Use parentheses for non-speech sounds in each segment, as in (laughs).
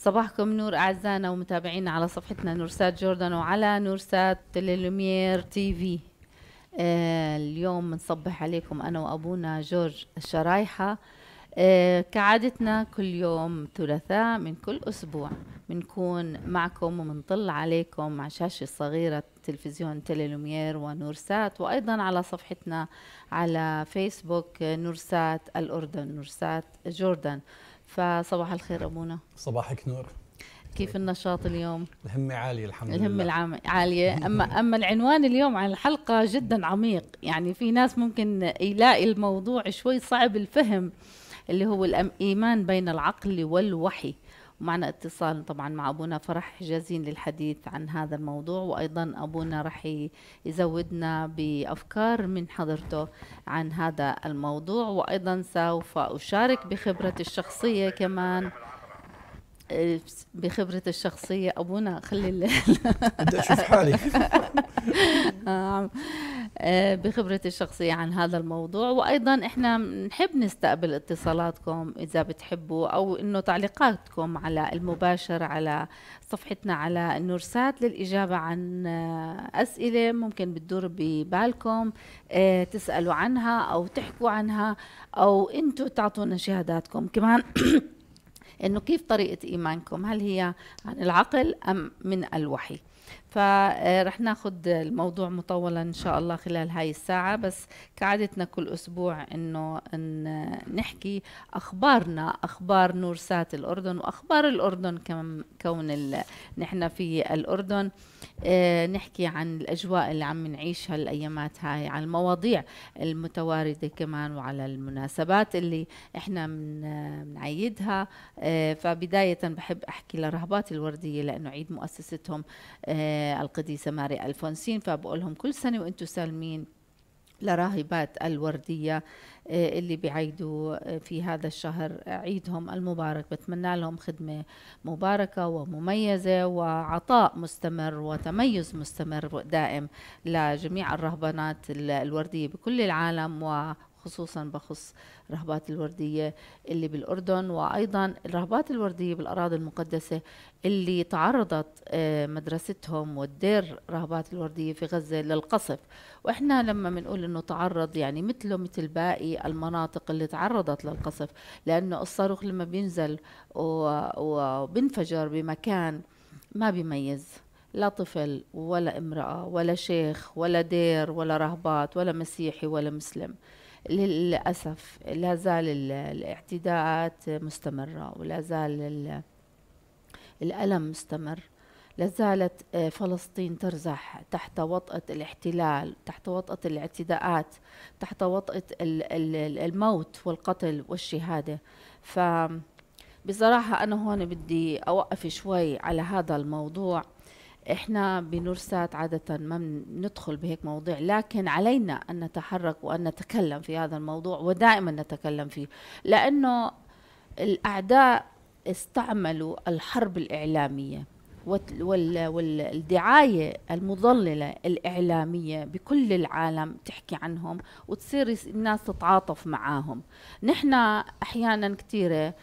صباحكم نور أعزائنا ومتابعينا على صفحتنا نورسات جوردن وعلى نورسات للوميير تي في آه اليوم نصبح عليكم أنا وأبونا جورج الشرايحة آه كعادتنا كل يوم ثلاثاء من كل أسبوع بنكون معكم وبنطل عليكم على شاشة صغيرة تلفزيون تيليلومير ونورسات وأيضا على صفحتنا على فيسبوك نورسات الأردن نورسات جوردن فصباح الخير ابونا صباحك نور كيف النشاط اليوم؟ الهمة عالية الحمد لله الهمة عالية (laughs) أما أما العنوان اليوم عن الحلقة جدا عميق يعني في ناس ممكن يلاقي الموضوع شوي صعب الفهم اللي هو الإيمان بين العقل والوحي ومعنا اتصال طبعا مع أبونا فرح جازين للحديث عن هذا الموضوع وأيضا أبونا رح يزودنا بأفكار من حضرته عن هذا الموضوع وأيضا سوف أشارك بخبرتي الشخصية كمان بخبرة الشخصية أبونا خلي بدي أشوف حالي آه، بخبرتي الشخصية عن هذا الموضوع وأيضا إحنا نحب نستقبل اتصالاتكم إذا بتحبوا أو إنه تعليقاتكم على المباشر على صفحتنا على النورسات للإجابة عن آه، أسئلة ممكن بتدور ببالكم آه، تسألوا عنها أو تحكوا عنها أو أنتوا تعطونا شهاداتكم كمان (coughs) انه كيف طريقه ايمانكم هل هي عن العقل ام من الوحي فرح ناخد الموضوع مطولا ان شاء الله خلال هاي الساعة بس كعادتنا كل اسبوع انه إن نحكي اخبارنا اخبار نورسات الاردن واخبار الاردن كم كون نحن في الاردن آه نحكي عن الاجواء اللي عم نعيشها الايامات هاي على المواضيع المتواردة كمان وعلى المناسبات اللي احنا بنعيدها آه فبداية بحب احكي لرهبات الوردية لانه عيد مؤسستهم آه القديسة ماري ألفونسين فبقول لهم كل سنة وأنتم سالمين لراهبات الوردية آه، اللي بيعيدوا آه، في هذا الشهر عيدهم المبارك بتمنى لهم خدمة مباركة ومميزة وعطاء مستمر وتميز مستمر دائم لجميع الرهبانات الوردية بكل العالم خصوصا بخص الرهبات الوردية اللي بالأردن وأيضا الرهبات الوردية بالأراضي المقدسة اللي تعرضت آه، مدرستهم والدير رهبات الوردية في غزة للقصف وإحنا لما بنقول أنه تعرض يعني مثله مثل باقي المناطق اللي تعرضت للقصف لأنه الصاروخ لما بينزل وبينفجر بمكان ما بيميز لا طفل ولا امرأة ولا شيخ ولا دير ولا رهبات ولا مسيحي ولا مسلم للأسف لا زال الاعتداءات مستمرة ولا زال الألم مستمر لا زالت آه، فلسطين ترزح تحت وطأة الاحتلال تحت وطأة الاعتداءات تحت وطأة الموت والقتل والشهادة ف بصراحة أنا هون بدي أوقف شوي على هذا الموضوع احنا بنورسات عادة ما بندخل بهيك مواضيع لكن علينا ان نتحرك وان نتكلم في هذا الموضوع ودائما نتكلم فيه لانه الاعداء استعملوا الحرب الاعلاميه والدعاية المضللة الإعلامية بكل العالم تحكي عنهم وتصير الناس تتعاطف معاهم نحن أحيانا كثيرة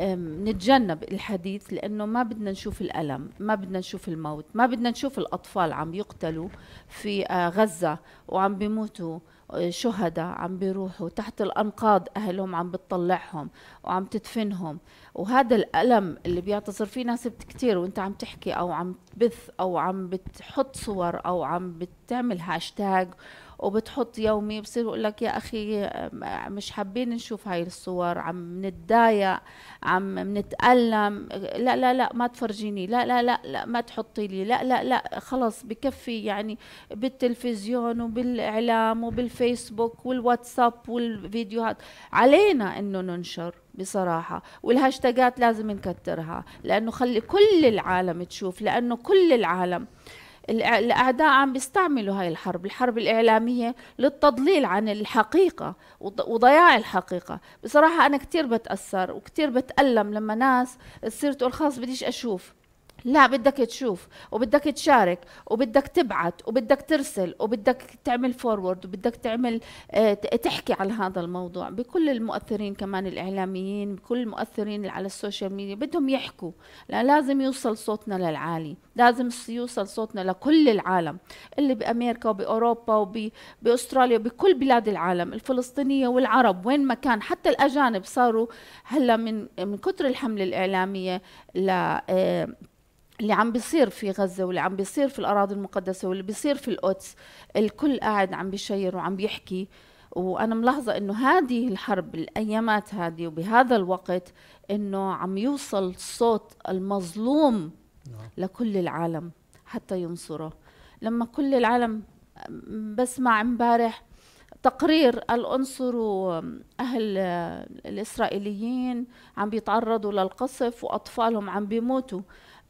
نتجنب الحديث لانه ما بدنا نشوف الالم ما بدنا نشوف الموت ما بدنا نشوف الاطفال عم يقتلوا في آه، غزه وعم بيموتوا آه، شهداء عم بيروحوا تحت الانقاض اهلهم عم بتطلعهم وعم تدفنهم وهذا الالم اللي بيعتصر فيه ناس كثير وانت عم تحكي او عم تبث او عم بتحط صور او عم بتعمل هاشتاج وبتحط يومي بصير بقول لك يا اخي مش حابين نشوف هاي الصور عم نتضايق عم نتالم لا لا لا ما تفرجيني لا لا لا لا ما تحطي لي لا لا لا خلص بكفي يعني بالتلفزيون وبالاعلام وبالفيسبوك والواتساب والفيديوهات علينا انه ننشر بصراحة والهاشتاجات لازم نكترها لأنه خلي كل العالم تشوف لأنه كل العالم الأعداء عم بيستعملوا هاي الحرب الحرب الإعلامية للتضليل عن الحقيقة وضياع الحقيقة بصراحة أنا كتير بتأثر وكتير بتألم لما ناس تصير تقول خلص بديش أشوف لا بدك تشوف وبدك تشارك وبدك تبعت وبدك ترسل وبدك تعمل فورورد وبدك تعمل آه، تحكي على هذا الموضوع بكل المؤثرين كمان الاعلاميين بكل المؤثرين على السوشيال ميديا بدهم يحكوا لا لازم يوصل صوتنا للعالي لازم يوصل صوتنا لكل العالم اللي بامريكا وباوروبا وباستراليا وبكل بلاد العالم الفلسطينيه والعرب وين ما كان حتى الاجانب صاروا هلا من من كثر الحمله الاعلاميه ل آه، اللي عم بيصير في غزة واللي عم بيصير في الأراضي المقدسة واللي بيصير في القدس الكل قاعد عم بيشير وعم بيحكي وأنا ملاحظة إنه هذه الحرب الأيامات هذه وبهذا الوقت إنه عم يوصل صوت المظلوم نعم. لكل العالم حتى ينصره لما كل العالم بسمع امبارح تقرير قال انصروا اهل الاسرائيليين عم بيتعرضوا للقصف واطفالهم عم بيموتوا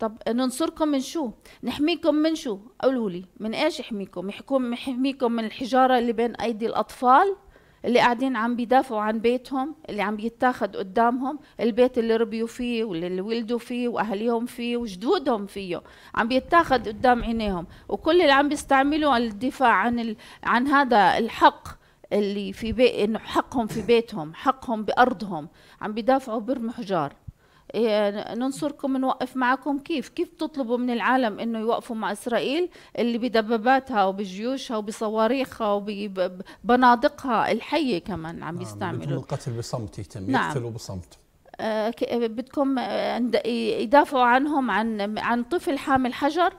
طب ننصركم من شو نحميكم من شو قولوا لي من ايش يحميكم يحكم يحميكم من الحجاره اللي بين ايدي الاطفال اللي قاعدين عم بيدافعوا عن بيتهم اللي عم يتاخد قدامهم البيت اللي ربيوا فيه واللي ولدوا فيه واهليهم فيه وجدودهم فيه عم بيتاخد قدام عينيهم وكل اللي عم بيستعملوا الدفاع عن ال... عن هذا الحق اللي في بي... انه حقهم في بيتهم حقهم بارضهم عم بيدافعوا بيرموا حجار إيه، ننصركم نوقف معكم كيف كيف تطلبوا من العالم انه يوقفوا مع اسرائيل اللي بدباباتها وبجيوشها وبصواريخها وبنادقها الحيه كمان عم نعم، يستعملوا نعم القتل بصمت يتم نعم. يقتلوا بصمت آه، بدكم يدافعوا عنهم عن عن طفل حامل حجر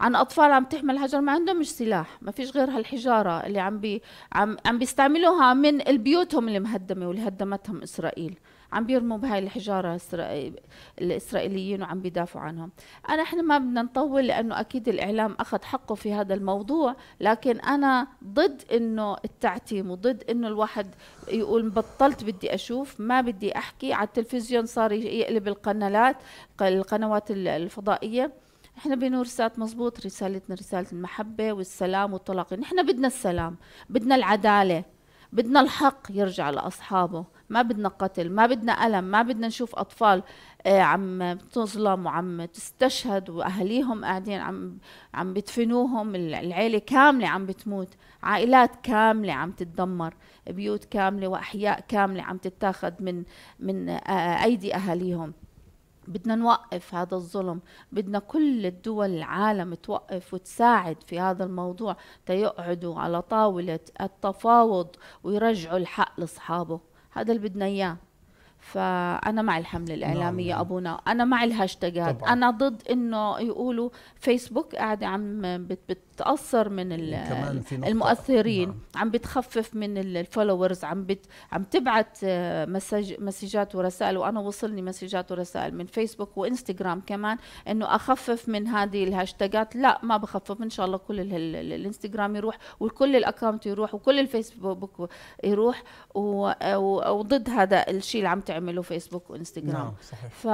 عن اطفال عم تحمل حجر ما عندهم مش سلاح ما فيش غير هالحجاره اللي عم بي عم عم بيستعملوها من بيوتهم اللي مهدمه واللي هدمتهم اسرائيل عم بيرموا بهاي الحجاره الاسرائيليين وعم بيدافعوا عنهم انا احنا ما بدنا نطول لانه اكيد الاعلام اخذ حقه في هذا الموضوع لكن انا ضد انه التعتيم وضد انه الواحد يقول بطلت بدي اشوف ما بدي احكي على التلفزيون صار يقلب القنالات القنوات الفضائيه احنا بنورسات مزبوط رسالتنا رسالة المحبة والسلام والطلاق نحن بدنا السلام بدنا العدالة بدنا الحق يرجع لاصحابه ما بدنا قتل ما بدنا الم ما بدنا نشوف اطفال آه، عم تظلم وعم تستشهد واهاليهم قاعدين عم عم بدفنوهم العيله كامله عم بتموت عائلات كامله عم تتدمر بيوت كامله واحياء كامله عم تتاخذ من من آه، آه، ايدي اهاليهم بدنا نوقف هذا الظلم بدنا كل الدول العالم توقف وتساعد في هذا الموضوع تيقعدوا على طاولة التفاوض ويرجعوا الحق لأصحابه هذا اللي بدنا إياه فانا مع الحمله الاعلاميه نعم. ابونا انا مع الهاشتاجات انا ضد انه يقولوا فيسبوك قاعده عم بت بت بتتاثر من المؤثرين نعم. عم بتخفف من الفولورز عم بت عم تبعت آه، مسج مسجات ورسائل وانا وصلني مسجات ورسائل من فيسبوك وانستغرام كمان انه اخفف من هذه الهاشتاجات لا ما بخفف ان شاء الله كل الانستغرام يروح وكل الاكونت يروح وكل الفيسبوك يروح وضد هذا الشيء اللي عم تعمله فيسبوك وانستغرام نعم صحيح ف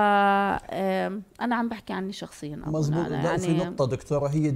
انا عم بحكي عني شخصيا مزبوط يعني في نقطه دكتوره هي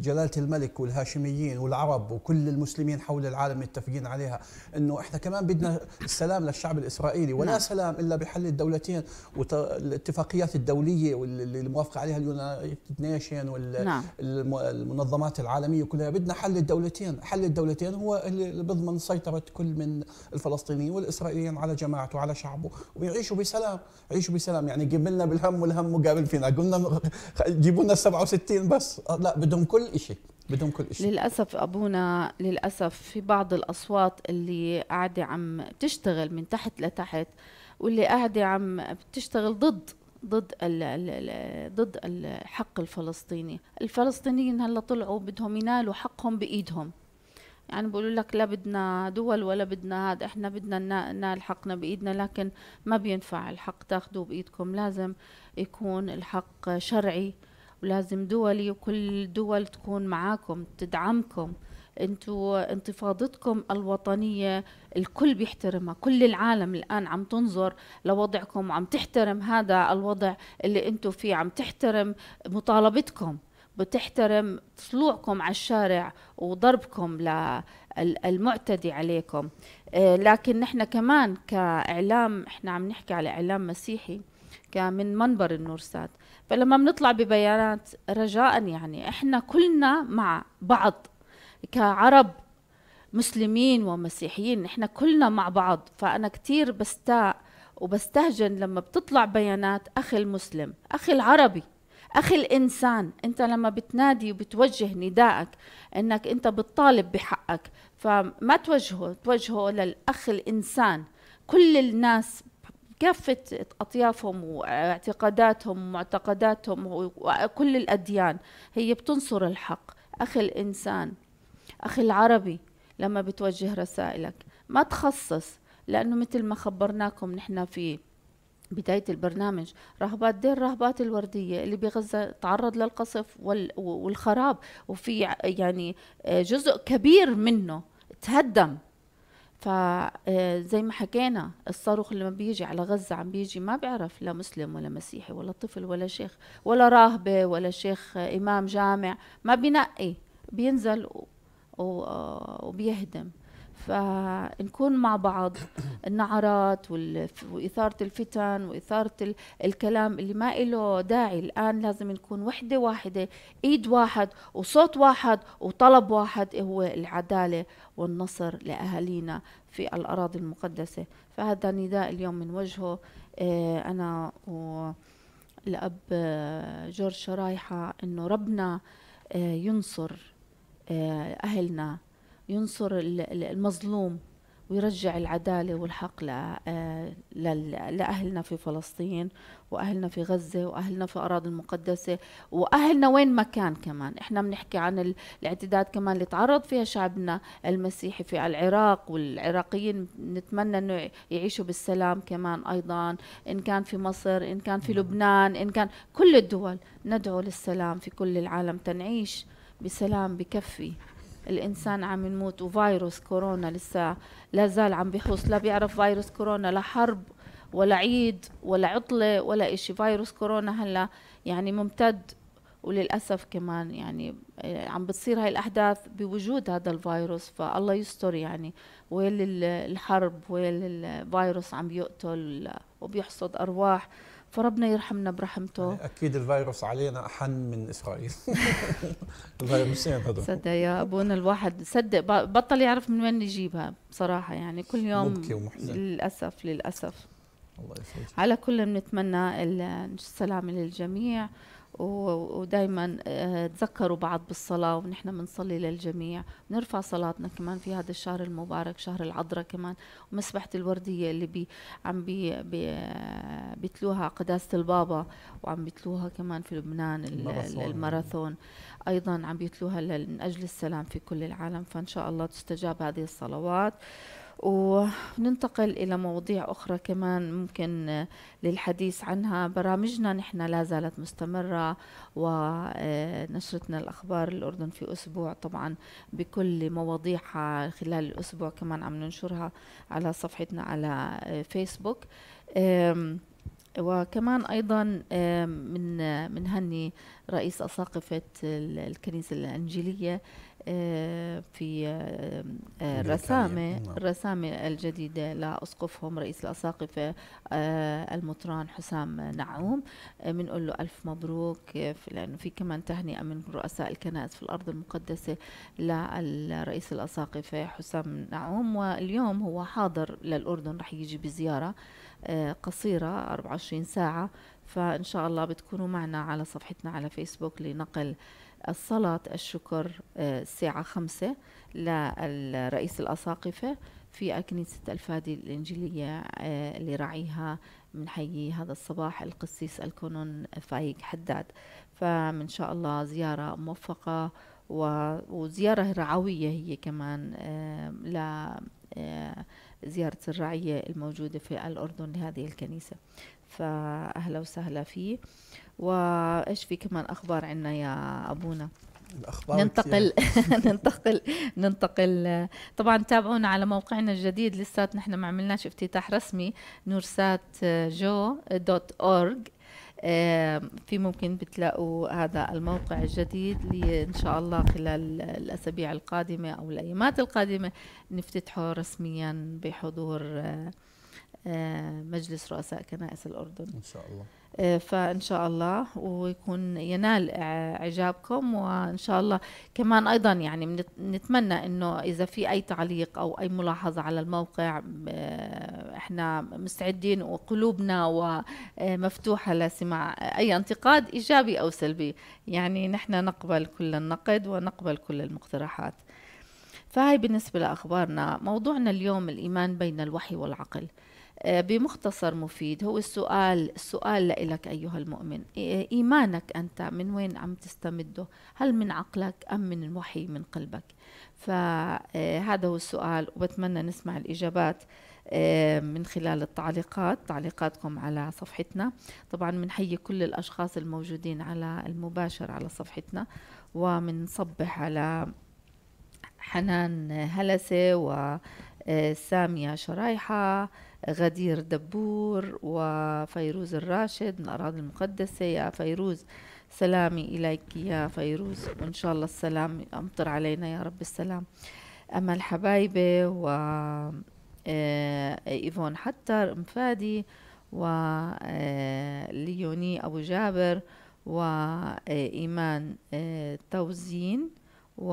جلاله الملك والهاشميين والعرب وكل المسلمين حول العالم متفقين عليها انه احنا كمان بدنا السلام للشعب الاسرائيلي ولا نعم. سلام الا بحل الدولتين والاتفاقيات الدوليه واللي الموافقه عليها اليونايتد نيشن والمنظمات نعم. العالميه كلها بدنا حل الدولتين حل الدولتين هو اللي بيضمن سيطره كل من الفلسطينيين والاسرائيليين على جماعته وعلى شعبه ويعيشوا بسلام يعيشوا بسلام يعني قبلنا بالهم والهم مقابل فينا قلنا جيبوا لنا 67 بس آه، لا بدهم كل شيء بدهم كل شيء للاسف ابونا للاسف في بعض الاصوات اللي قاعده عم تشتغل من تحت لتحت واللي قاعده عم بتشتغل ضد ضد الـ الـ ضد الحق الفلسطيني الفلسطينيين هلا طلعوا بدهم ينالوا حقهم بايدهم يعني بقولوا لك لا بدنا دول ولا بدنا هذا احنا بدنا ننال حقنا بايدنا لكن ما بينفع الحق تاخذوه بايدكم لازم يكون الحق شرعي ولازم دولي وكل دول تكون معاكم تدعمكم انتوا انتفاضتكم الوطنية الكل بيحترمها كل العالم الآن عم تنظر لوضعكم وعم تحترم هذا الوضع اللي انتوا فيه عم تحترم مطالبتكم بتحترم طلوعكم على الشارع وضربكم للمعتدي عليكم آه، لكن نحن كمان كإعلام احنا عم نحكي على إعلام مسيحي كمن منبر النورسات فلما بنطلع ببيانات رجاء يعني احنا كلنا مع بعض كعرب مسلمين ومسيحيين احنا كلنا مع بعض فانا كثير بستاء وبستهجن لما بتطلع بيانات اخي المسلم اخي العربي اخي الانسان انت لما بتنادي وبتوجه نداءك انك انت بتطالب بحقك فما توجهه توجهه للاخ الانسان كل الناس كافة أطيافهم واعتقاداتهم ومعتقداتهم وكل الأديان هي بتنصر الحق أخي الإنسان أخي العربي لما بتوجه رسائلك ما تخصص لأنه مثل ما خبرناكم نحن في بداية البرنامج رهبات دير رهبات الوردية اللي بغزة تعرض للقصف والخراب وفي يعني جزء كبير منه تهدم فزي آه، ما حكينا الصاروخ لما بيجي على غزة عم بيجي ما بيعرف لا مسلم ولا مسيحي ولا طفل ولا شيخ ولا راهبة ولا شيخ آه، إمام جامع ما بينقي بينزل آه، وبيهدم فنكون مع بعض النعرات وإثارة الفتن وإثارة الكلام اللي ما إله داعي الآن لازم نكون وحدة واحدة إيد واحد وصوت واحد وطلب واحد هو العدالة والنصر لأهالينا في الأراضي المقدسة فهذا نداء اليوم بنوجهه آه، أنا والأب آه، جورج شرايحة إنه ربنا آه، ينصر أهلنا ينصر المظلوم ويرجع العدالة والحق آه، لأهلنا في فلسطين وأهلنا في غزة وأهلنا في أراضي المقدسة وأهلنا وين ما كان كمان إحنا بنحكي عن الاعتداد كمان اللي تعرض فيها شعبنا المسيحي في العراق والعراقيين نتمنى أنه يعيشوا بالسلام كمان أيضا إن كان في مصر إن كان في نعم. لبنان إن كان كل الدول ندعو للسلام في كل العالم تنعيش بسلام بكفي الانسان عم يموت وفيروس كورونا لسه لا زال عم بيحوص لا بيعرف فيروس كورونا لا حرب ولا عيد ولا عطله ولا شيء فيروس كورونا هلا يعني ممتد وللاسف كمان يعني آه، عم بتصير هاي الاحداث بوجود هذا الفيروس فالله يستر يعني ويل الحرب ويل الفيروس عم يقتل وبيحصد ارواح فربنا يرحمنا برحمته يعني اكيد الفيروس علينا احن من اسرائيل (laughs) الفيروسين هذول صدق يا ابونا الواحد صدق بطل يعرف من وين يجيبها بصراحه يعني كل يوم مبكي ومحزن للاسف للاسف الله يسعدك على كل بنتمنى السلامه للجميع ودائما آه، تذكروا بعض بالصلاة ونحن بنصلي للجميع بنرفع صلاتنا كمان في هذا الشهر المبارك شهر العذراء كمان ومسبحة الوردية اللي بي عم بي بي بيتلوها قداسة البابا وعم بيتلوها كمان في لبنان الماراثون أيضا عم بيتلوها من أجل السلام في كل العالم فإن شاء الله تستجاب هذه الصلوات وننتقل إلى مواضيع أخرى كمان ممكن للحديث عنها برامجنا نحن لا زالت مستمرة ونشرتنا الأخبار الأردن في أسبوع طبعا بكل مواضيعها خلال الأسبوع كمان عم ننشرها على صفحتنا على فيسبوك وكمان ايضا من بنهني رئيس اساقفه الكنيسه الانجيليه في الرسامة آه، يعني الرسامة نعم. الجديدة لأسقفهم رئيس الأساقفة آه، المطران حسام نعوم بنقول آه، له ألف مبروك لأنه في كمان تهنئة من رؤساء الكنائس في الأرض المقدسة لرئيس الأساقفة حسام نعوم واليوم هو حاضر للأردن رح يجي بزيارة قصيرة 24 ساعة فإن شاء الله بتكونوا معنا على صفحتنا على فيسبوك لنقل الصلاة الشكر آه، الساعة خمسة لرئيس الأساقفة في كنيسة الفادي الإنجيلية آه، اللي من بنحيي هذا الصباح القسيس الكونون فايق حداد فمن شاء الله زيارة موفقة وزيارة رعوية هي كمان آه، ل آه، زيارة الرعية الموجودة في الأردن لهذه الكنيسة فأهلا وسهلا فيه وإيش في كمان أخبار عنا يا أبونا الأخبار ننتقل (laughs) ننتقل ننتقل طبعا تابعونا على موقعنا الجديد لسات نحن ما عملناش افتتاح رسمي نورسات جو دوت اورج في ممكن بتلاقوا هذا الموقع الجديد اللي ان شاء الله خلال الاسابيع القادمه او الايامات القادمه نفتتحه رسميا بحضور مجلس رؤساء كنائس الاردن ان شاء الله آه، فان شاء الله ويكون ينال اعجابكم وان شاء الله كمان ايضا يعني نتمنى انه اذا في اي تعليق او اي ملاحظه على الموقع آه، احنا مستعدين وقلوبنا ومفتوحه آه، لسماع اي انتقاد ايجابي او سلبي يعني نحن نقبل كل النقد ونقبل كل المقترحات فهي بالنسبه لاخبارنا موضوعنا اليوم الايمان بين الوحي والعقل آه، بمختصر مفيد هو السؤال السؤال لك أيها المؤمن آه، إيمانك أنت من وين عم تستمده هل من عقلك أم من الوحي من قلبك فهذا آه، هو السؤال وبتمنى نسمع الإجابات من خلال التعليقات تعليقاتكم على صفحتنا طبعا بنحيي كل الأشخاص الموجودين على المباشر على صفحتنا ومنصبح على حنان هلسة وسامية شرايحة غدير دبور وفيروز الراشد من الأراضي المقدسة يا فيروز سلامي إليك يا فيروز وإن شاء الله السلام أمطر علينا يا رب السلام أمل حبايبة و آه، إيفون حتر مفادي وليوني آه، أبو جابر وإيمان آه، توزين و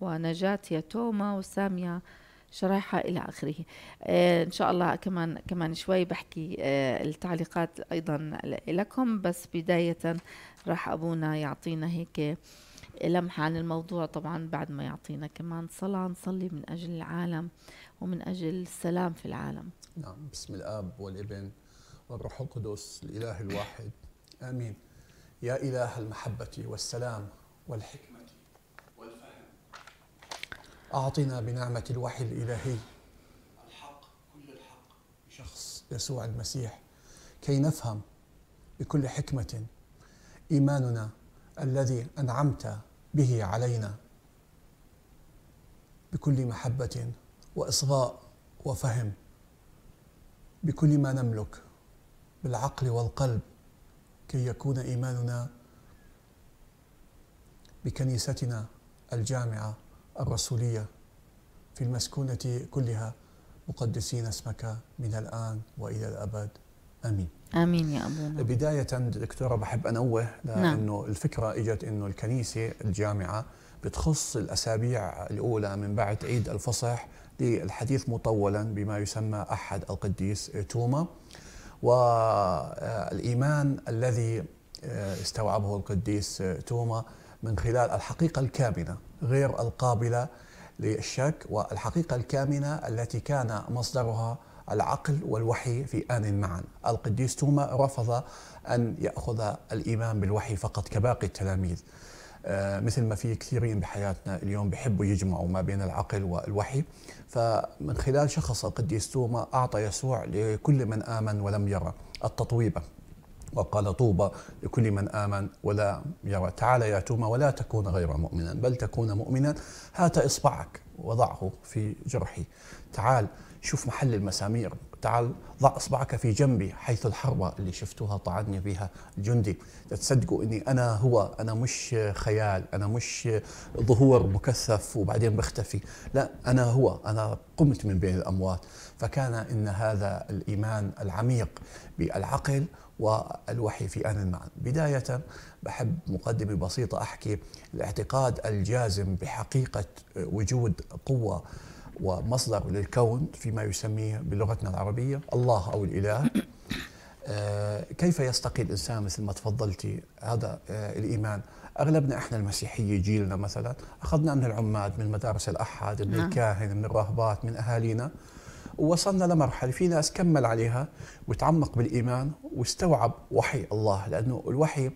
ونجاة توما وسامية شرائحها إلى آخره آه، إن شاء الله كمان كمان شوي بحكي آه، التعليقات أيضا لكم بس بداية راح أبونا يعطينا هيك لمحة عن الموضوع طبعا بعد ما يعطينا كمان صلاة نصلي من أجل العالم ومن أجل السلام في العالم نعم بسم الآب والابن والروح القدس الإله الواحد آمين يا إله المحبة والسلام والحكمة أعطنا بنعمة الوحي الإلهي الحق كل الحق بشخص يسوع المسيح كي نفهم بكل حكمة إيماننا الذي أنعمت به علينا بكل محبة وإصغاء وفهم بكل ما نملك بالعقل والقلب كي يكون إيماننا بكنيستنا الجامعه الرسولية في المسكونة كلها مقدسين اسمك من الآن وإلى الأبد آمين امين يا ابونا بدايه دكتوره بحب انوه نعم. لانه نعم. الفكره اجت انه الكنيسه الجامعه بتخص الاسابيع الاولى من بعد عيد الفصح للحديث مطولا بما يسمى احد القديس توما والايمان الذي آه، استوعبه القديس توما من خلال الحقيقة الكامنة غير القابلة للشك والحقيقة الكامنة التي كان مصدرها العقل والوحي في آن معا القديس توما رفض أن يأخذ الإيمان بالوحي فقط كباقي التلاميذ آه، مثل ما في كثيرين بحياتنا اليوم بيحبوا يجمعوا ما بين العقل والوحي فمن خلال شخص القديس توما أعطى يسوع لكل من آمن ولم يرى التطويبة وقال طوبى لكل من آمن ولا يرى تعالى يا توما ولا تكون غير مؤمنا بل تكون مؤمنا هات إصبعك وضعه في جرحي تعال شوف محل المسامير تعال ضع اصبعك في جنبي حيث الحربه اللي شفتوها طعني فيها الجندي تصدقوا اني انا هو انا مش خيال انا مش ظهور مكثف وبعدين بختفي لا انا هو انا قمت من بين الاموات فكان ان هذا الايمان العميق بالعقل والوحي في آن معا بداية بحب مقدمة بسيطة أحكي الاعتقاد الجازم بحقيقة وجود قوة ومصدر للكون فيما يسميه بلغتنا العربية الله أو الإله آه، كيف يستقي الإنسان مثل ما تفضلتي هذا آه، الإيمان اغلبنا احنا المسيحيه جيلنا مثلا اخذنا من العماد من مدارس الاحد من نعم. الكاهن من الراهبات من اهالينا ووصلنا لمرحله في ناس كمل عليها وتعمق بالايمان واستوعب وحي الله لانه الوحي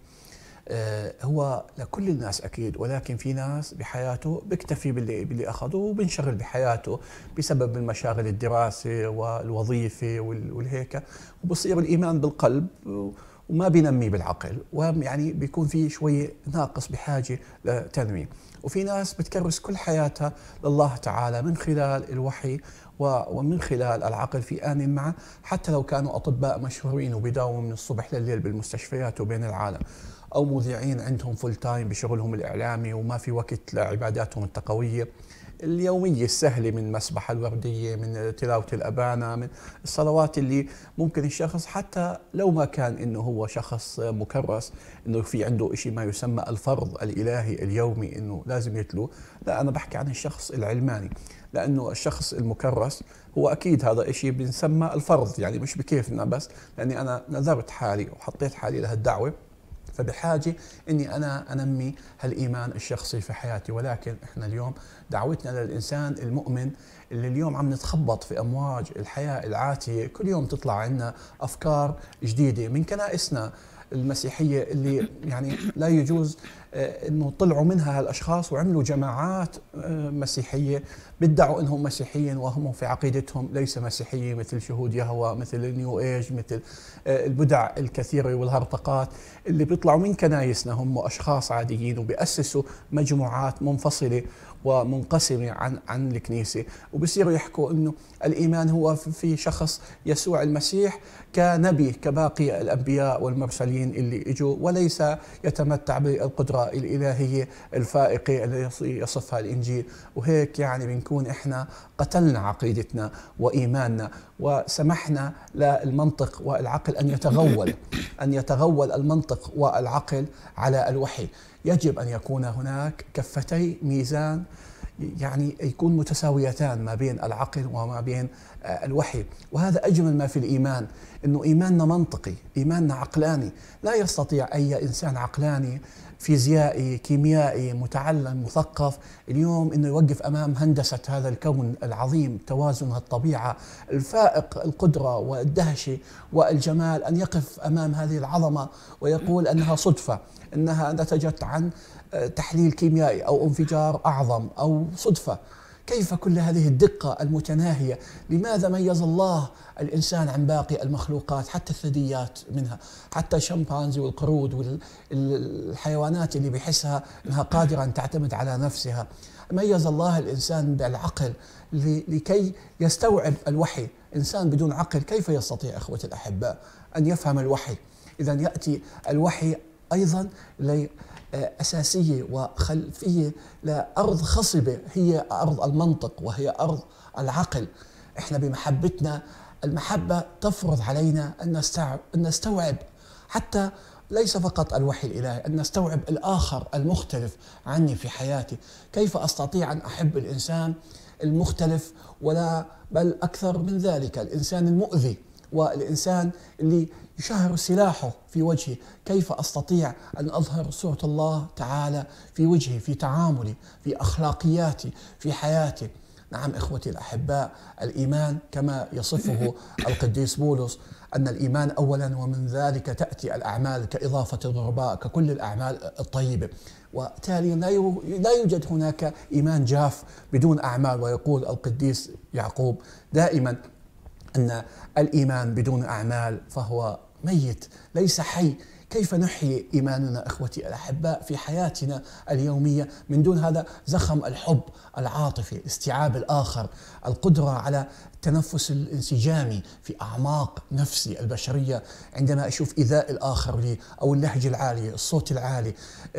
آه، هو لكل الناس اكيد ولكن في ناس بحياته بيكتفي باللي باللي اخذوه وبنشغل بحياته بسبب المشاغل الدراسه والوظيفه والهيكة وبصير الايمان بالقلب وما بينمي بالعقل ويعني بيكون في شوية ناقص بحاجة لتنمية وفي ناس بتكرس كل حياتها لله تعالى من خلال الوحي ومن خلال العقل في آن معه حتى لو كانوا أطباء مشهورين وبيداوموا من الصبح لليل بالمستشفيات وبين العالم أو مذيعين عندهم فول تايم بشغلهم الإعلامي وما في وقت لعباداتهم التقوية اليومية السهلة من مسبح الوردية من تلاوة الأبانة من الصلوات اللي ممكن الشخص حتى لو ما كان إنه هو شخص مكرس إنه في عنده شيء ما يسمى الفرض الإلهي اليومي إنه لازم يتلوه لا أنا بحكي عن الشخص العلماني لأنه الشخص المكرس هو أكيد هذا إشي بنسمى الفرض يعني مش بكيفنا بس لأني أنا نذرت حالي وحطيت حالي لهالدعوة فبحاجه اني انا انمي هالايمان الشخصي في حياتي ولكن احنا اليوم دعوتنا للانسان المؤمن اللي اليوم عم نتخبط في امواج الحياه العاتيه كل يوم تطلع عنا افكار جديده من كنائسنا المسيحيه اللي يعني لا يجوز آه، انه طلعوا منها هالاشخاص وعملوا جماعات آه، مسيحيه بيدعوا انهم مسيحيين وهم في عقيدتهم ليس مسيحيه مثل شهود يهوى مثل النيو ايج مثل آه، البدع الكثيره والهرطقات اللي بيطلعوا من كنايسنا هم اشخاص عاديين وبياسسوا مجموعات منفصله ومنقسمه عن عن الكنيسه وبصيروا يحكوا انه الايمان هو في شخص يسوع المسيح كنبي كباقي الانبياء والمرسلين اللي اجوا وليس يتمتع بالقدره الإلهية الفائقة التي يصفها الإنجيل وهيك يعني بنكون إحنا قتلنا عقيدتنا وإيماننا وسمحنا للمنطق والعقل أن يتغول أن يتغول المنطق والعقل على الوحي يجب أن يكون هناك كفتي ميزان يعني يكون متساويتان ما بين العقل وما بين آه، الوحي وهذا أجمل ما في الإيمان أنه إيماننا منطقي إيماننا عقلاني لا يستطيع أي إنسان عقلاني فيزيائي كيميائي متعلم مثقف اليوم انه يوقف امام هندسه هذا الكون العظيم توازن الطبيعه الفائق القدره والدهشه والجمال ان يقف امام هذه العظمه ويقول انها صدفه انها نتجت عن آه، تحليل كيميائي او انفجار اعظم او صدفه كيف كل هذه الدقة المتناهية لماذا ميز الله الإنسان عن باقي المخلوقات حتى الثدييات منها حتى الشمبانزي والقرود والحيوانات اللي بحسها أنها قادرة أن تعتمد على نفسها ميز الله الإنسان بالعقل لكي يستوعب الوحي إنسان بدون عقل كيف يستطيع أخوة الأحباء أن يفهم الوحي إذا يأتي الوحي أيضا لي اساسيه وخلفيه لارض خصبه هي ارض المنطق وهي ارض العقل احنا بمحبتنا المحبه تفرض علينا ان نستوعب حتى ليس فقط الوحي الالهي، ان نستوعب الاخر المختلف عني في حياتي، كيف استطيع ان احب الانسان المختلف ولا بل اكثر من ذلك الانسان المؤذي والانسان اللي يشهر سلاحه في وجهي كيف أستطيع أن أظهر صورة الله تعالى في وجهي في تعاملي في أخلاقياتي في حياتي نعم إخوتي الأحباء الإيمان كما يصفه (coughs) القديس بولس أن الإيمان أولا ومن ذلك تأتي الأعمال كإضافة الغرباء ككل الأعمال الطيبة وتاليا لا يوجد هناك إيمان جاف بدون أعمال ويقول القديس يعقوب دائما أن الإيمان بدون أعمال فهو ميت ليس حي كيف نحيي ايماننا اخوتي الاحباء في حياتنا اليوميه من دون هذا زخم الحب العاطفي، استيعاب الاخر، القدره على التنفس الانسجامي في اعماق نفسي البشريه عندما اشوف ايذاء الاخر لي او اللهجه العاليه، الصوت العالي،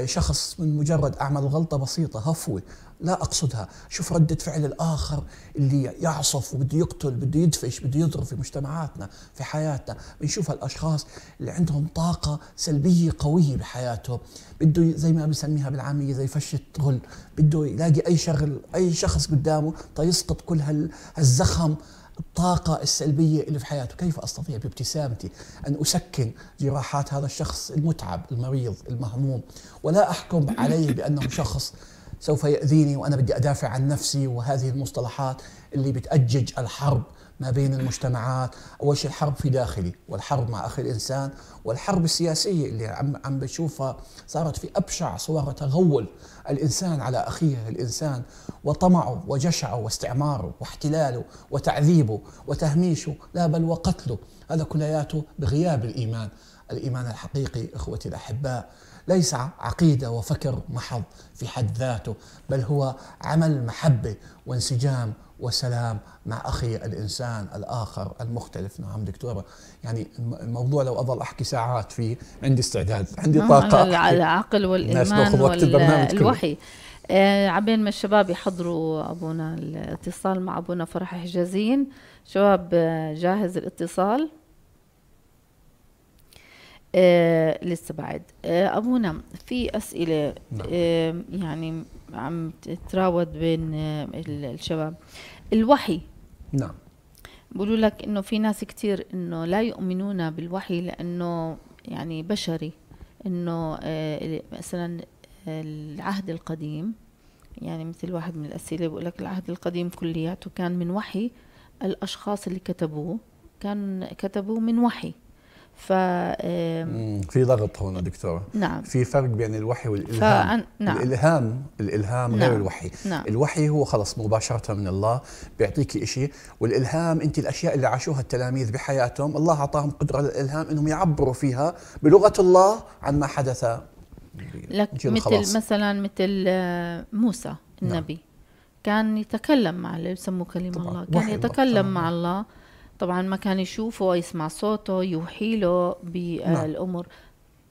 شخص من مجرد اعمل غلطه بسيطه هفوه لا أقصدها شوف ردة فعل الآخر اللي يعصف وبده يقتل بده يدفش بده يضرب في مجتمعاتنا في حياتنا بنشوف هالأشخاص اللي عندهم طاقة سلبية قوية بحياتهم بده زي ما بسميها بالعامية زي فشة غل بده يلاقي أي شغل أي شخص قدامه تيسقط كل هال هالزخم الطاقة السلبية اللي في حياته كيف أستطيع بابتسامتي أن أسكن جراحات هذا الشخص المتعب المريض المهموم ولا أحكم عليه بأنه شخص سوف يأذيني وأنا بدي أدافع عن نفسي وهذه المصطلحات اللي بتأجج الحرب ما بين المجتمعات أول شيء الحرب في داخلي والحرب مع أخي الإنسان والحرب السياسية اللي عم, عم بشوفها صارت في أبشع صورها تغول الإنسان على أخيه الإنسان وطمعه وجشعه واستعماره واحتلاله وتعذيبه وتهميشه لا بل وقتله هذا كلياته بغياب الإيمان الإيمان الحقيقي إخوتي الأحباء ليس عقيدة وفكر محض في حد ذاته بل هو عمل محبة وانسجام وسلام مع أخي الإنسان الآخر المختلف نعم دكتورة يعني الموضوع لو أظل أحكي ساعات فيه عندي استعداد عندي آه، طاقة العقل والإيمان والوحي آه، عبين ما الشباب يحضروا أبونا الاتصال مع أبونا فرح حجازين شباب آه، جاهز الاتصال آه لسه بعد آه ابونا في اسئله نعم. آه يعني عم تتراود بين آه الشباب الوحي نعم بقولوا لك انه في ناس كثير انه لا يؤمنون بالوحي لانه يعني بشري انه آه مثلا العهد القديم يعني مثل واحد من الاسئله بقول لك العهد القديم كلياته كان من وحي الاشخاص اللي كتبوه كان كتبوه من وحي ف في ضغط هون دكتوره نعم في فرق بين الوحي والالهام فعن... نعم. الالهام الالهام نعم. غير الوحي نعم. الوحي هو خلص مباشره من الله بيعطيك شيء والالهام انت الاشياء اللي عاشوها التلاميذ بحياتهم الله اعطاهم قدره للالهام انهم يعبروا فيها بلغه الله عن ما حدث لك مثل مثلا مثل آه، موسى نعم. النبي نعم. كان يتكلم مع اللي يسموه كلمه الله كان يتكلم الله. مع الله طبعا ما كان يشوفه يسمع صوته يوحي له نعم. بالامور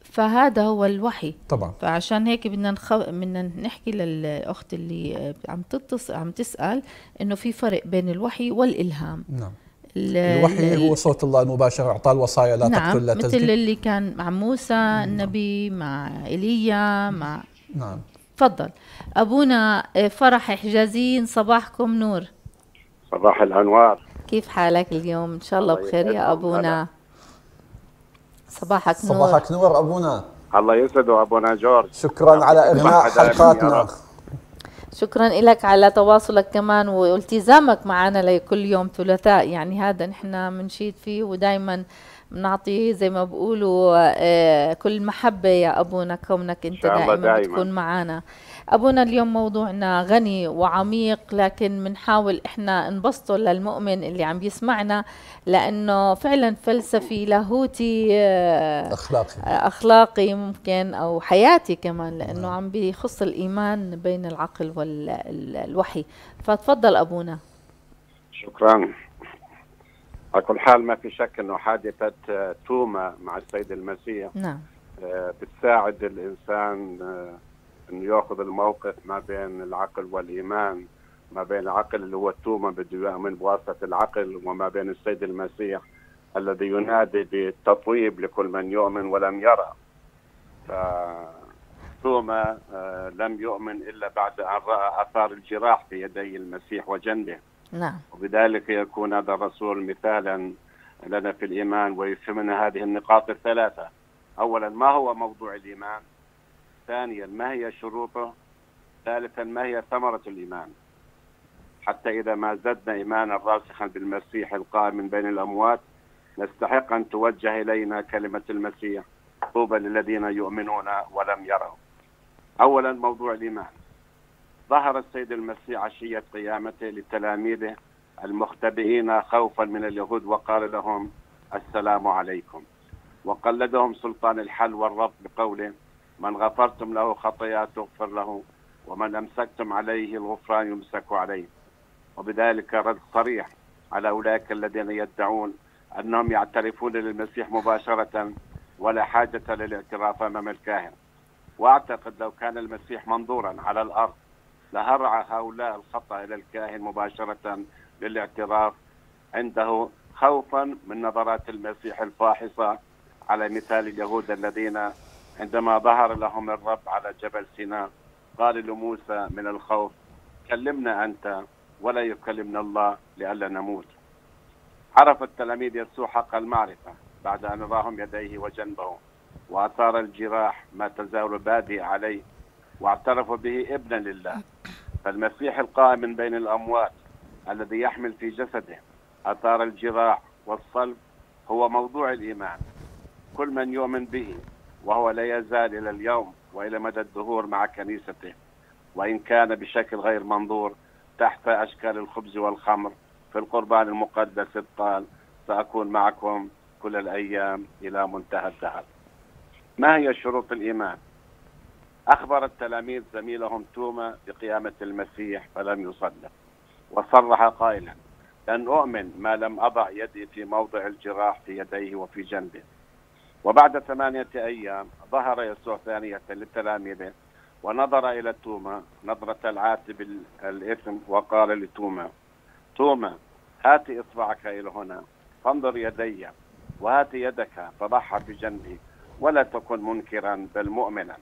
فهذا هو الوحي طبعا فعشان هيك بدنا نخ... بدنا نحكي للاخت اللي عم تتص... عم تسال انه في فرق بين الوحي والالهام نعم ل... الوحي ل... هو صوت الله المباشر اعطاه الوصايا لا نعم. تقتل لا مثل اللي كان مع موسى نعم. النبي مع ايليا مع نعم تفضل ابونا آه، فرح حجازين صباحكم نور صباح الانوار كيف حالك اليوم؟ إن شاء الله بخير يا أبونا صباحك نور صباحك نور أبونا الله يسعده أبونا جورج شكرا على إغناء حلقاتنا شكرا لك على تواصلك كمان والتزامك معنا لكل يوم ثلاثاء يعني هذا نحن بنشيد فيه ودائما بنعطي زي ما بقولوا آه، كل محبة يا أبونا كونك أنت دائما بتكون معنا أبونا اليوم موضوعنا غني وعميق لكن بنحاول إحنا نبسطه للمؤمن اللي عم يسمعنا لأنه فعلا فلسفي لاهوتي آه، أخلاقي أخلاقي ممكن أو حياتي كمان لأنه نعم. عم بيخص الإيمان بين العقل والوحي فتفضل أبونا شكرا على كل حال ما في شك أنه حادثة توما مع السيد المسيح نعم آه، بتساعد الإنسان آه، انه ياخذ الموقف ما بين العقل والايمان ما بين العقل اللي هو التوما بده يؤمن بواسطه العقل وما بين السيد المسيح الذي ينادي بالتطويب لكل من يؤمن ولم يرى ف... توما آه، لم يؤمن الا بعد ان راى اثار الجراح في يدي المسيح وجنبه نعم وبذلك يكون هذا الرسول مثالا لنا في الايمان ويفهمنا هذه النقاط الثلاثه اولا ما هو موضوع الايمان ثانيا ما هي شروطه ثالثا ما هي ثمرة الإيمان حتى إذا ما زدنا إيمانا راسخا بالمسيح القائم من بين الأموات نستحق أن توجه إلينا كلمة المسيح طوبى للذين يؤمنون ولم يروا أولا موضوع الإيمان ظهر السيد المسيح عشية قيامته لتلاميذه المختبئين خوفا من اليهود وقال لهم السلام عليكم وقلدهم سلطان الحل والرب بقوله من غفرتم له خطاياه تغفر له ومن أمسكتم عليه الغفران يمسك عليه وبذلك رد صريح على أولئك الذين يدعون أنهم يعترفون للمسيح مباشرة ولا حاجة للاعتراف أمام الكاهن وأعتقد لو كان المسيح منظورا على الأرض لهرع هؤلاء الخطأ إلى الكاهن مباشرة للاعتراف عنده خوفا من نظرات المسيح الفاحصة على مثال اليهود الذين عندما ظهر لهم الرب على جبل سيناء قال لموسى من الخوف كلمنا أنت ولا يكلمنا الله لئلا نموت عرف التلاميذ يسوع حق المعرفة بعد أن راهم يديه وجنبه وأثار الجراح ما تزال بادي عليه واعترفوا به ابنا لله فالمسيح القائم من بين الأموات الذي يحمل في جسده أثار الجراح والصلب هو موضوع الإيمان كل من يؤمن به وهو لا يزال إلى اليوم وإلى مدى الدهور مع كنيسته وإن كان بشكل غير منظور تحت أشكال الخبز والخمر في القربان المقدس قال سأكون معكم كل الأيام إلى منتهى الدهر ما هي شروط الإيمان؟ أخبر التلاميذ زميلهم توما بقيامة المسيح فلم يصدق وصرح قائلا لن أؤمن ما لم أضع يدي في موضع الجراح في يديه وفي جنبه وبعد ثمانية أيام ظهر يسوع ثانية للتلاميذ ونظر إلى توما نظرة العاتب الإثم وقال لتوما توما هات إصبعك إلى هنا فانظر يدي وهات يدك فضحى بجنبي ولا تكن منكرا بل مؤمنا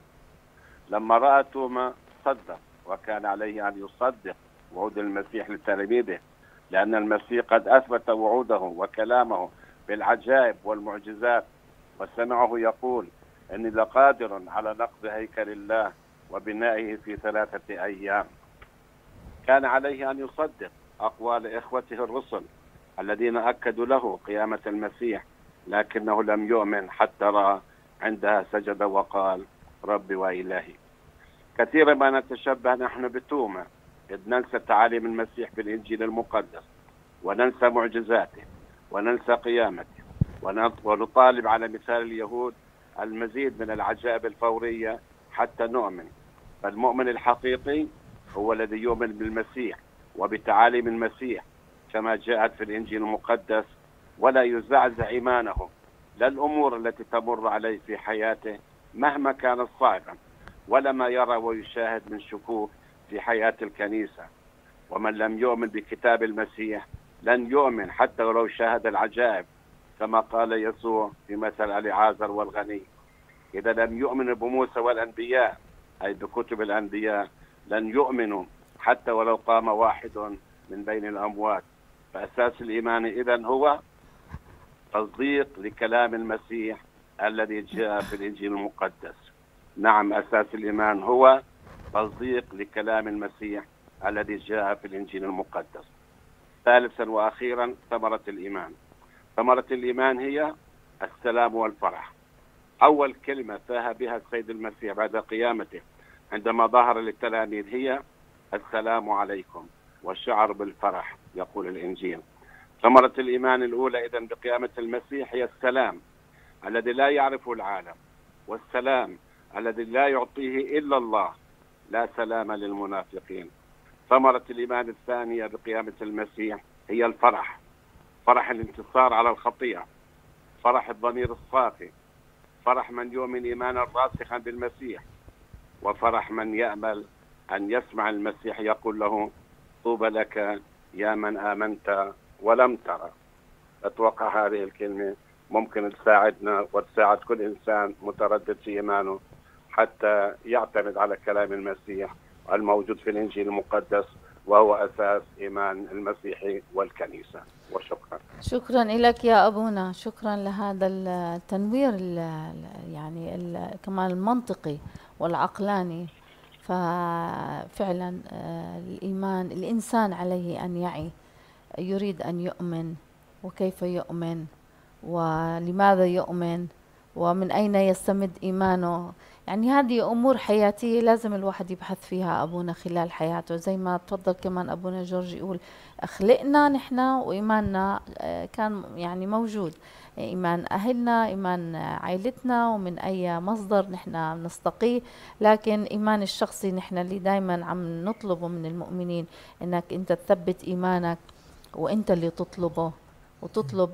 لما رأى توما صدق وكان عليه أن يصدق وعود المسيح لتلاميذه لأن المسيح قد أثبت وعوده وكلامه بالعجائب والمعجزات وسمعه يقول أني لقادر على نقض هيكل الله وبنائه في ثلاثة أيام كان عليه أن يصدق أقوال إخوته الرسل الذين أكدوا له قيامة المسيح لكنه لم يؤمن حتى رأى عندها سجد وقال ربي وإلهي كثيرا ما نتشبه نحن بتوما إذ ننسى تعاليم المسيح بالإنجيل المقدس وننسى معجزاته وننسى قيامته ونطالب على مثال اليهود المزيد من العجائب الفورية حتى نؤمن فالمؤمن الحقيقي هو الذي يؤمن بالمسيح وبتعاليم المسيح كما جاءت في الإنجيل المقدس ولا يزعزع إيمانه لا الأمور التي تمر عليه في حياته مهما كانت صعبة ولا ما يرى ويشاهد من شكوك في حياة الكنيسة ومن لم يؤمن بكتاب المسيح لن يؤمن حتى ولو شاهد العجائب كما قال يسوع في مثل عازر والغني إذا لم يؤمنوا بموسى والأنبياء أي بكتب الأنبياء لن يؤمنوا حتى ولو قام واحد من بين الأموات فأساس الإيمان إذا هو تصديق لكلام المسيح الذي جاء في الإنجيل المقدس نعم أساس الإيمان هو تصديق لكلام المسيح الذي جاء في الإنجيل المقدس ثالثا وأخيرا ثمرة الإيمان ثمرة الإيمان هي السلام والفرح أول كلمة فاها بها السيد المسيح بعد قيامته عندما ظهر للتلاميذ هي السلام عليكم والشعر بالفرح يقول الإنجيل ثمرة الإيمان الأولى إذا بقيامة المسيح هي السلام الذي لا يعرفه العالم والسلام الذي لا يعطيه إلا الله لا سلام للمنافقين ثمرة الإيمان الثانية بقيامة المسيح هي الفرح فرح الانتصار على الخطيئة فرح الضمير الصافي فرح من يؤمن إيمانا راسخا بالمسيح وفرح من يأمل أن يسمع المسيح يقول له طوبى لك يا من آمنت ولم ترى أتوقع هذه الكلمة ممكن تساعدنا وتساعد كل إنسان متردد في إيمانه حتى يعتمد على كلام المسيح الموجود في الإنجيل المقدس وهو أساس إيمان المسيحي والكنيسة وشكرا شكرا لك يا أبونا شكرا لهذا التنوير ال يعني ال كمان المنطقي والعقلاني ففعلا آه، الإيمان الإنسان عليه أن يعي يريد أن يؤمن وكيف يؤمن ولماذا يؤمن ومن أين يستمد إيمانه يعني هذه أمور حياتية لازم الواحد يبحث فيها أبونا خلال حياته زي ما تفضل كمان أبونا جورج يقول خلقنا نحن وإيماننا آه، كان يعني موجود إيمان أهلنا إيمان عائلتنا ومن أي مصدر نحن نستقيه لكن إيمان الشخصي نحن اللي دايما عم نطلبه من المؤمنين إنك أنت تثبت إيمانك وأنت اللي تطلبه وتطلب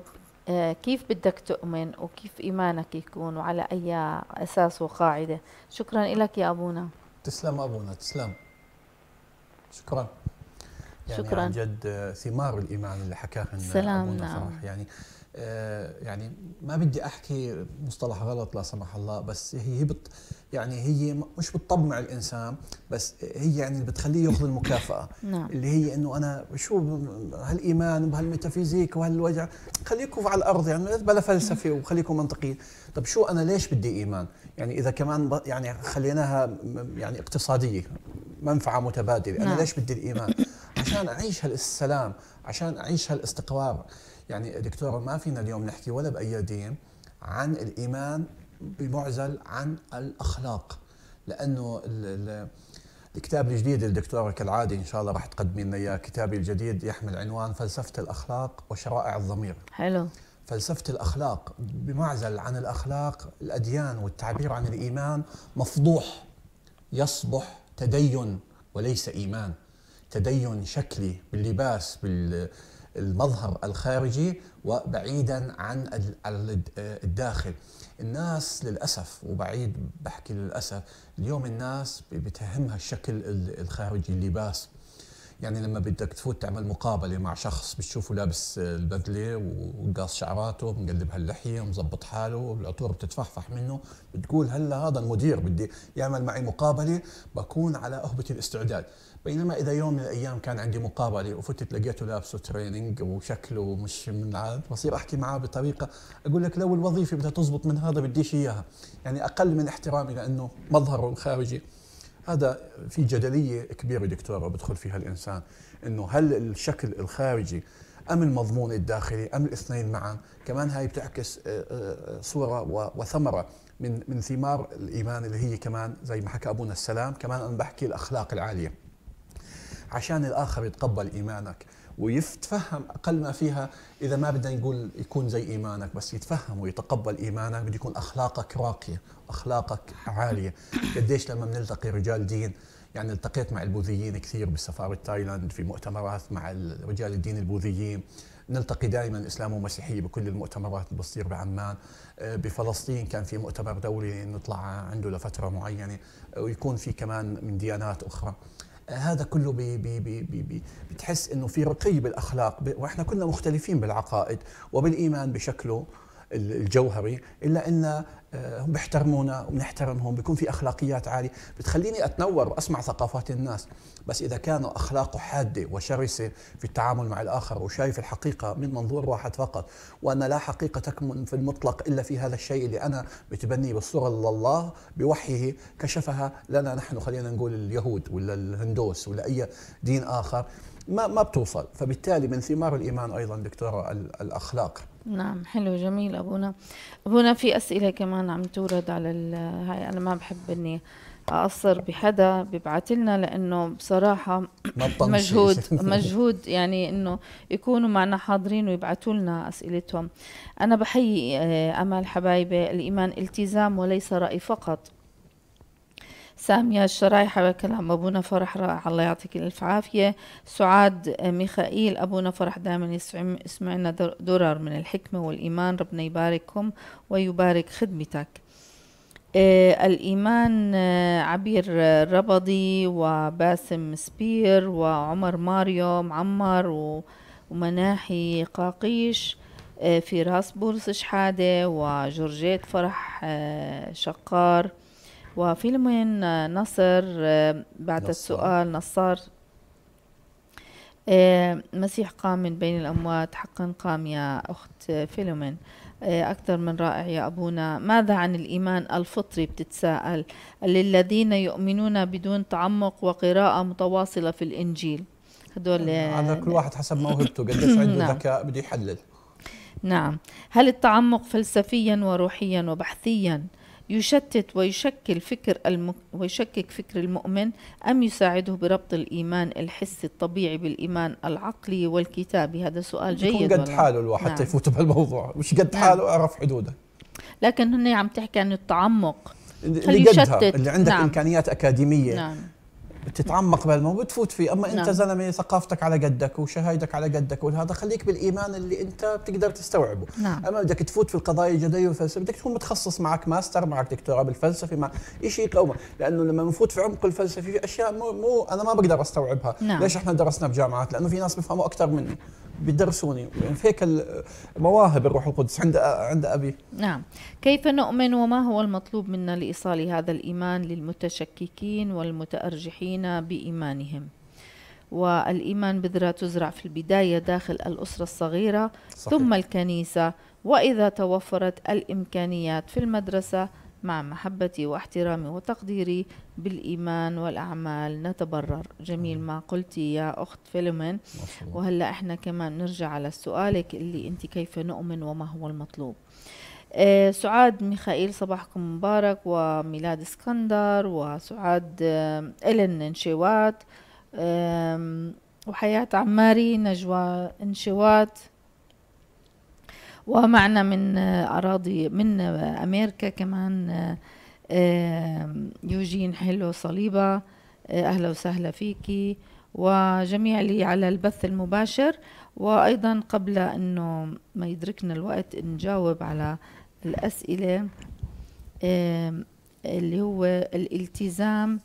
آه، كيف بدك تؤمن وكيف إيمانك يكون وعلى أي أساس وقاعدة شكرا لك يا أبونا تسلم أبونا تسلم شكرا يعني شكرا عن جد آه، ثمار الإيمان اللي حكاها لنا أبونا نعم. يعني آه، يعني ما بدي أحكي مصطلح غلط لا سمح الله بس هي هبط يعني هي مش بتطمع الانسان بس هي يعني بتخليه ياخذ المكافاه (laughs) نعم. اللي هي انه انا شو هالايمان وبهالميتافيزيك وهالوجع خليكم على الارض يعني بلا فلسفه نعم. وخليكم منطقيين طب شو انا ليش بدي ايمان يعني اذا كمان يعني خليناها يعني اقتصاديه منفعه متبادله انا نعم. ليش بدي الايمان عشان اعيش هالسلام عشان اعيش هالاستقرار يعني دكتور ما فينا اليوم نحكي ولا باي دين عن الايمان بمعزل عن الاخلاق لانه الكتاب الجديد الدكتورة كالعادة إن شاء الله راح تقدمي لنا إياه كتابي الجديد يحمل عنوان فلسفة الأخلاق وشرائع الضمير حلو فلسفة الأخلاق بمعزل عن الأخلاق الأديان والتعبير عن الإيمان مفضوح يصبح تدين وليس إيمان تدين شكلي باللباس بال المظهر الخارجي وبعيدا عن الداخل الناس للأسف وبعيد بحكي للأسف اليوم الناس بتهمها الشكل الخارجي اللباس يعني لما بدك تفوت تعمل مقابله مع شخص بتشوفه لابس البدله وقاص شعراته مقلب هاللحيه ومظبط حاله والعطور بتتفحفح منه بتقول هلا هذا المدير بدي يعمل معي مقابله بكون على اهبه الاستعداد بينما اذا يوم من الايام كان عندي مقابله وفتت لقيته لابسه تريننج وشكله مش من عاد بصير احكي معاه بطريقه اقول لك لو الوظيفه بدها تزبط من هذا بديش اياها يعني اقل من احترامي لانه مظهره الخارجي هذا في جدليه كبيره دكتوره بدخل فيها الانسان انه هل الشكل الخارجي ام المضمون الداخلي ام الاثنين معا كمان هاي بتعكس آه، آه، آه، صوره وثمره من من ثمار الايمان اللي هي كمان زي ما حكى ابونا السلام كمان انا بحكي الاخلاق العاليه عشان الآخر يتقبل إيمانك ويتفهم أقل ما فيها إذا ما بدنا نقول يكون زي إيمانك بس يتفهم ويتقبل إيمانك بده يكون أخلاقك راقية أخلاقك عالية (coughs) قديش لما بنلتقي رجال دين يعني التقيت مع البوذيين كثير بالسفارة تايلاند في مؤتمرات مع رجال الدين البوذيين نلتقي دائما اسلام ومسيحيه بكل المؤتمرات اللي بتصير بعمان آه، بفلسطين كان في مؤتمر دولي نطلع عنده لفتره معينه آه، ويكون في كمان من ديانات اخرى هذا كله بي بي بي بي بي بتحس انه في رقي بالاخلاق واحنا كنا مختلفين بالعقائد وبالايمان بشكله الجوهري الا ان آه، هم بيحترمونا وبنحترمهم بيكون في اخلاقيات عاليه بتخليني اتنور واسمع ثقافات الناس بس اذا كانوا اخلاقه حاده وشرسه في التعامل مع الاخر وشايف الحقيقه من منظور واحد فقط وان لا حقيقه تكمن في المطلق الا في هذا الشيء اللي انا بتبنيه بالصوره الله بوحيه كشفها لنا نحن خلينا نقول اليهود ولا الهندوس ولا اي دين اخر ما ما بتوصل فبالتالي من ثمار الايمان ايضا دكتوره الاخلاق نعم حلو جميل ابونا ابونا في اسئله كمان عم تورد على هاي انا ما بحب اني اقصر بحدا بيبعت لنا لانه بصراحه (coughs) مجهود (laughs) مجهود يعني انه يكونوا معنا حاضرين ويبعتوا لنا اسئلتهم انا بحيي آه، امل حبايبي الايمان التزام وليس راي فقط سامية الشرايحة بكلام أبونا فرح رائع الله يعطيك الف عافية سعاد آه، ميخائيل أبونا فرح دائما يسمعنا درر من الحكمة والإيمان ربنا يبارككم ويبارك خدمتك آه الإيمان آه عبير آه، ربضي وباسم سبير وعمر ماريو معمر و ومناحي قاقيش آه في راس بورص شحادة وجورجيت فرح آه، شقار وفيلمين نصر آه، بعد نصر. السؤال نصار آه، مسيح قام من بين الأموات حقا قام يا أخت فيلمين آه، أكثر من رائع يا أبونا ماذا عن الإيمان الفطري بتتساءل للذين يؤمنون بدون تعمق وقراءة متواصلة في الإنجيل هدول نعم، هذا كل واحد حسب موهبته (coughs) قديش عنده نعم. ذكاء بده يحلل نعم هل التعمق فلسفيا وروحيا وبحثيا يشتت ويشكل فكر الم... ويشكك فكر المؤمن أم يساعده بربط الإيمان الحسي الطبيعي بالإيمان العقلي والكتابي هذا سؤال جيد قد حاله الواحد نعم. يفوت بهالموضوع مش قد نعم. حاله أعرف حدوده لكن هنا عم تحكي عن التعمق اللي قدها اللي عندك نعم. إمكانيات أكاديمية نعم. تتعمق بالموضوع وتفوت فيه اما انت نعم. زلمه ثقافتك على قدك وشهايدك على قدك وهذا خليك بالايمان اللي انت بتقدر تستوعبه نعم. اما بدك تفوت في القضايا الجدليه والفلسفه بدك تكون متخصص معك ماستر معك دكتوراه بالفلسفه مع شيء يتلوم لانه لما نفوت في عمق الفلسفه في اشياء مو, مو انا ما بقدر استوعبها نعم. ليش احنا درسنا بجامعات لانه في ناس بيفهموا اكثر مني بيدرسوني يعني هيك المواهب الروح القدس عند عند ابي نعم كيف نؤمن وما هو المطلوب منا لايصال هذا الايمان للمتشككين والمتارجحين بايمانهم والايمان بذره تزرع في البدايه داخل الاسره الصغيره صحيح. ثم الكنيسه واذا توفرت الامكانيات في المدرسه مع محبتي واحترامي وتقديري بالإيمان والأعمال نتبرر جميل ما قلتي يا أخت فيلمن وهلأ إحنا كمان نرجع على سؤالك اللي أنت كيف نؤمن وما هو المطلوب آه سعاد ميخائيل صباحكم مبارك وميلاد اسكندر وسعاد آه إلين آه وحياة عماري نجوى انشوات ومعنا من أراضي من أمريكا كمان يوجين حلو صليبة آه، أهلا وسهلا فيكي وجميع اللي على البث المباشر وأيضا قبل أنه ما يدركنا الوقت نجاوب على الأسئلة اللي هو الالتزام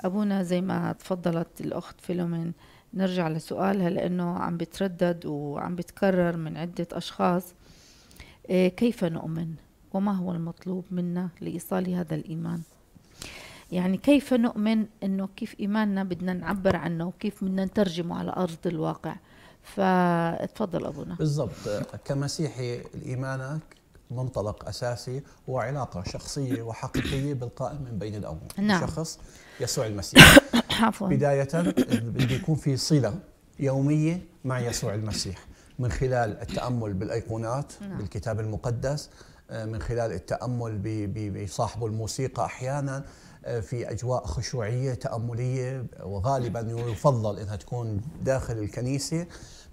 أبونا زي ما تفضلت الأخت فيلومين نرجع لسؤالها لأنه عم بتردد وعم بتكرر من عدة أشخاص إيه، كيف نؤمن وما هو المطلوب منا لإيصال هذا الإيمان يعني كيف نؤمن أنه كيف إيماننا بدنا نعبر عنه وكيف بدنا نترجمه على أرض الواقع فتفضل أبونا بالضبط كمسيحي إيمانك منطلق اساسي هو علاقه شخصيه وحقيقيه بالقائم من بين الامور نعم. شخص يسوع المسيح (coughs) عفوا بدايه بده يكون في صله يوميه مع يسوع المسيح من خلال التامل بالايقونات نعم. بالكتاب المقدس آه، من خلال التامل بصاحب الموسيقى احيانا آه، في اجواء خشوعيه تامليه وغالبا يفضل انها تكون داخل الكنيسه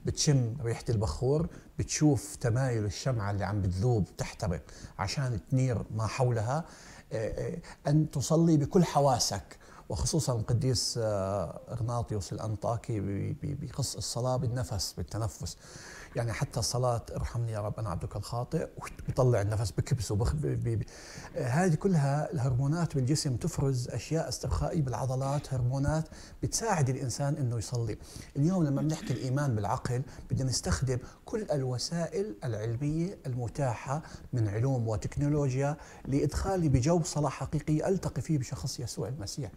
بتشم ريحه البخور بتشوف تمايل الشمعه اللي عم بتذوب تحترق عشان تنير ما حولها آه، ان تصلي بكل حواسك وخصوصا القديس اغناطيوس الانطاكي بقص الصلاه بالنفس بالتنفس يعني حتى الصلاة ارحمني يا رب أنا عبدك الخاطئ بطلع النفس بكبس وبخ هذه كلها الهرمونات بالجسم تفرز أشياء استرخائية بالعضلات هرمونات بتساعد الإنسان أنه يصلي اليوم لما بنحكي الإيمان بالعقل بدنا نستخدم كل الوسائل العلمية المتاحة من علوم وتكنولوجيا لإدخالي بجو صلاة حقيقية ألتقي فيه بشخص يسوع المسيح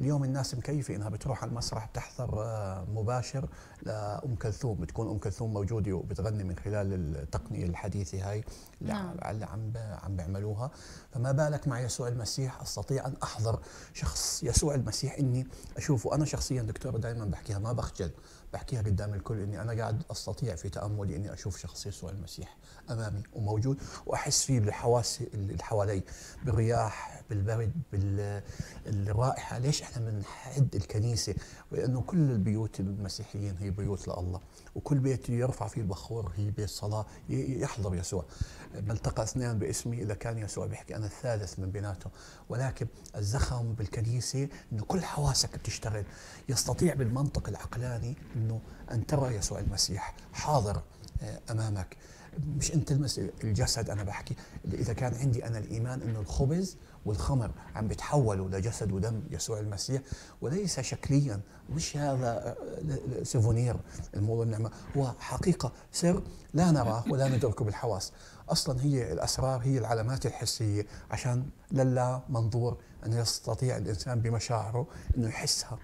اليوم الناس مكيفه انها بتروح على المسرح بتحضر آه، مباشر لام كلثوم بتكون ام كلثوم موجوده وبتغني من خلال التقنيه الحديثه هاي اللي نعم. عم عم بيعملوها فما بالك مع يسوع المسيح استطيع ان احضر شخص يسوع المسيح اني اشوفه انا شخصيا دكتور دائما بحكيها ما بخجل بحكيها قدام الكل اني انا قاعد استطيع في تاملي اني اشوف شخص يسوع المسيح امامي وموجود واحس فيه بالحواس اللي حوالي بالرياح بالبرد بالرائحه ليش احنا بنحد الكنيسه لانه كل البيوت المسيحيين هي بيوت لله وكل بيت يرفع فيه البخور هي بيت صلاه يحضر يسوع ملتقى اثنان باسمي اذا كان يسوع بيحكي انا الثالث من بيناتهم ولكن الزخم بالكنيسه انه كل حواسك بتشتغل يستطيع بالمنطق العقلاني انه ان ترى يسوع المسيح حاضر آه، امامك مش انت تلمس الجسد انا بحكي اذا كان عندي انا الايمان انه الخبز والخمر عم بيتحولوا لجسد ودم يسوع المسيح وليس شكليا مش هذا آه، سيفونير الموضوع النعمه هو حقيقه سر لا نراه ولا ندركه بالحواس اصلا هي الاسرار هي العلامات الحسيه عشان للا منظور ان يستطيع الانسان بمشاعره انه يحسها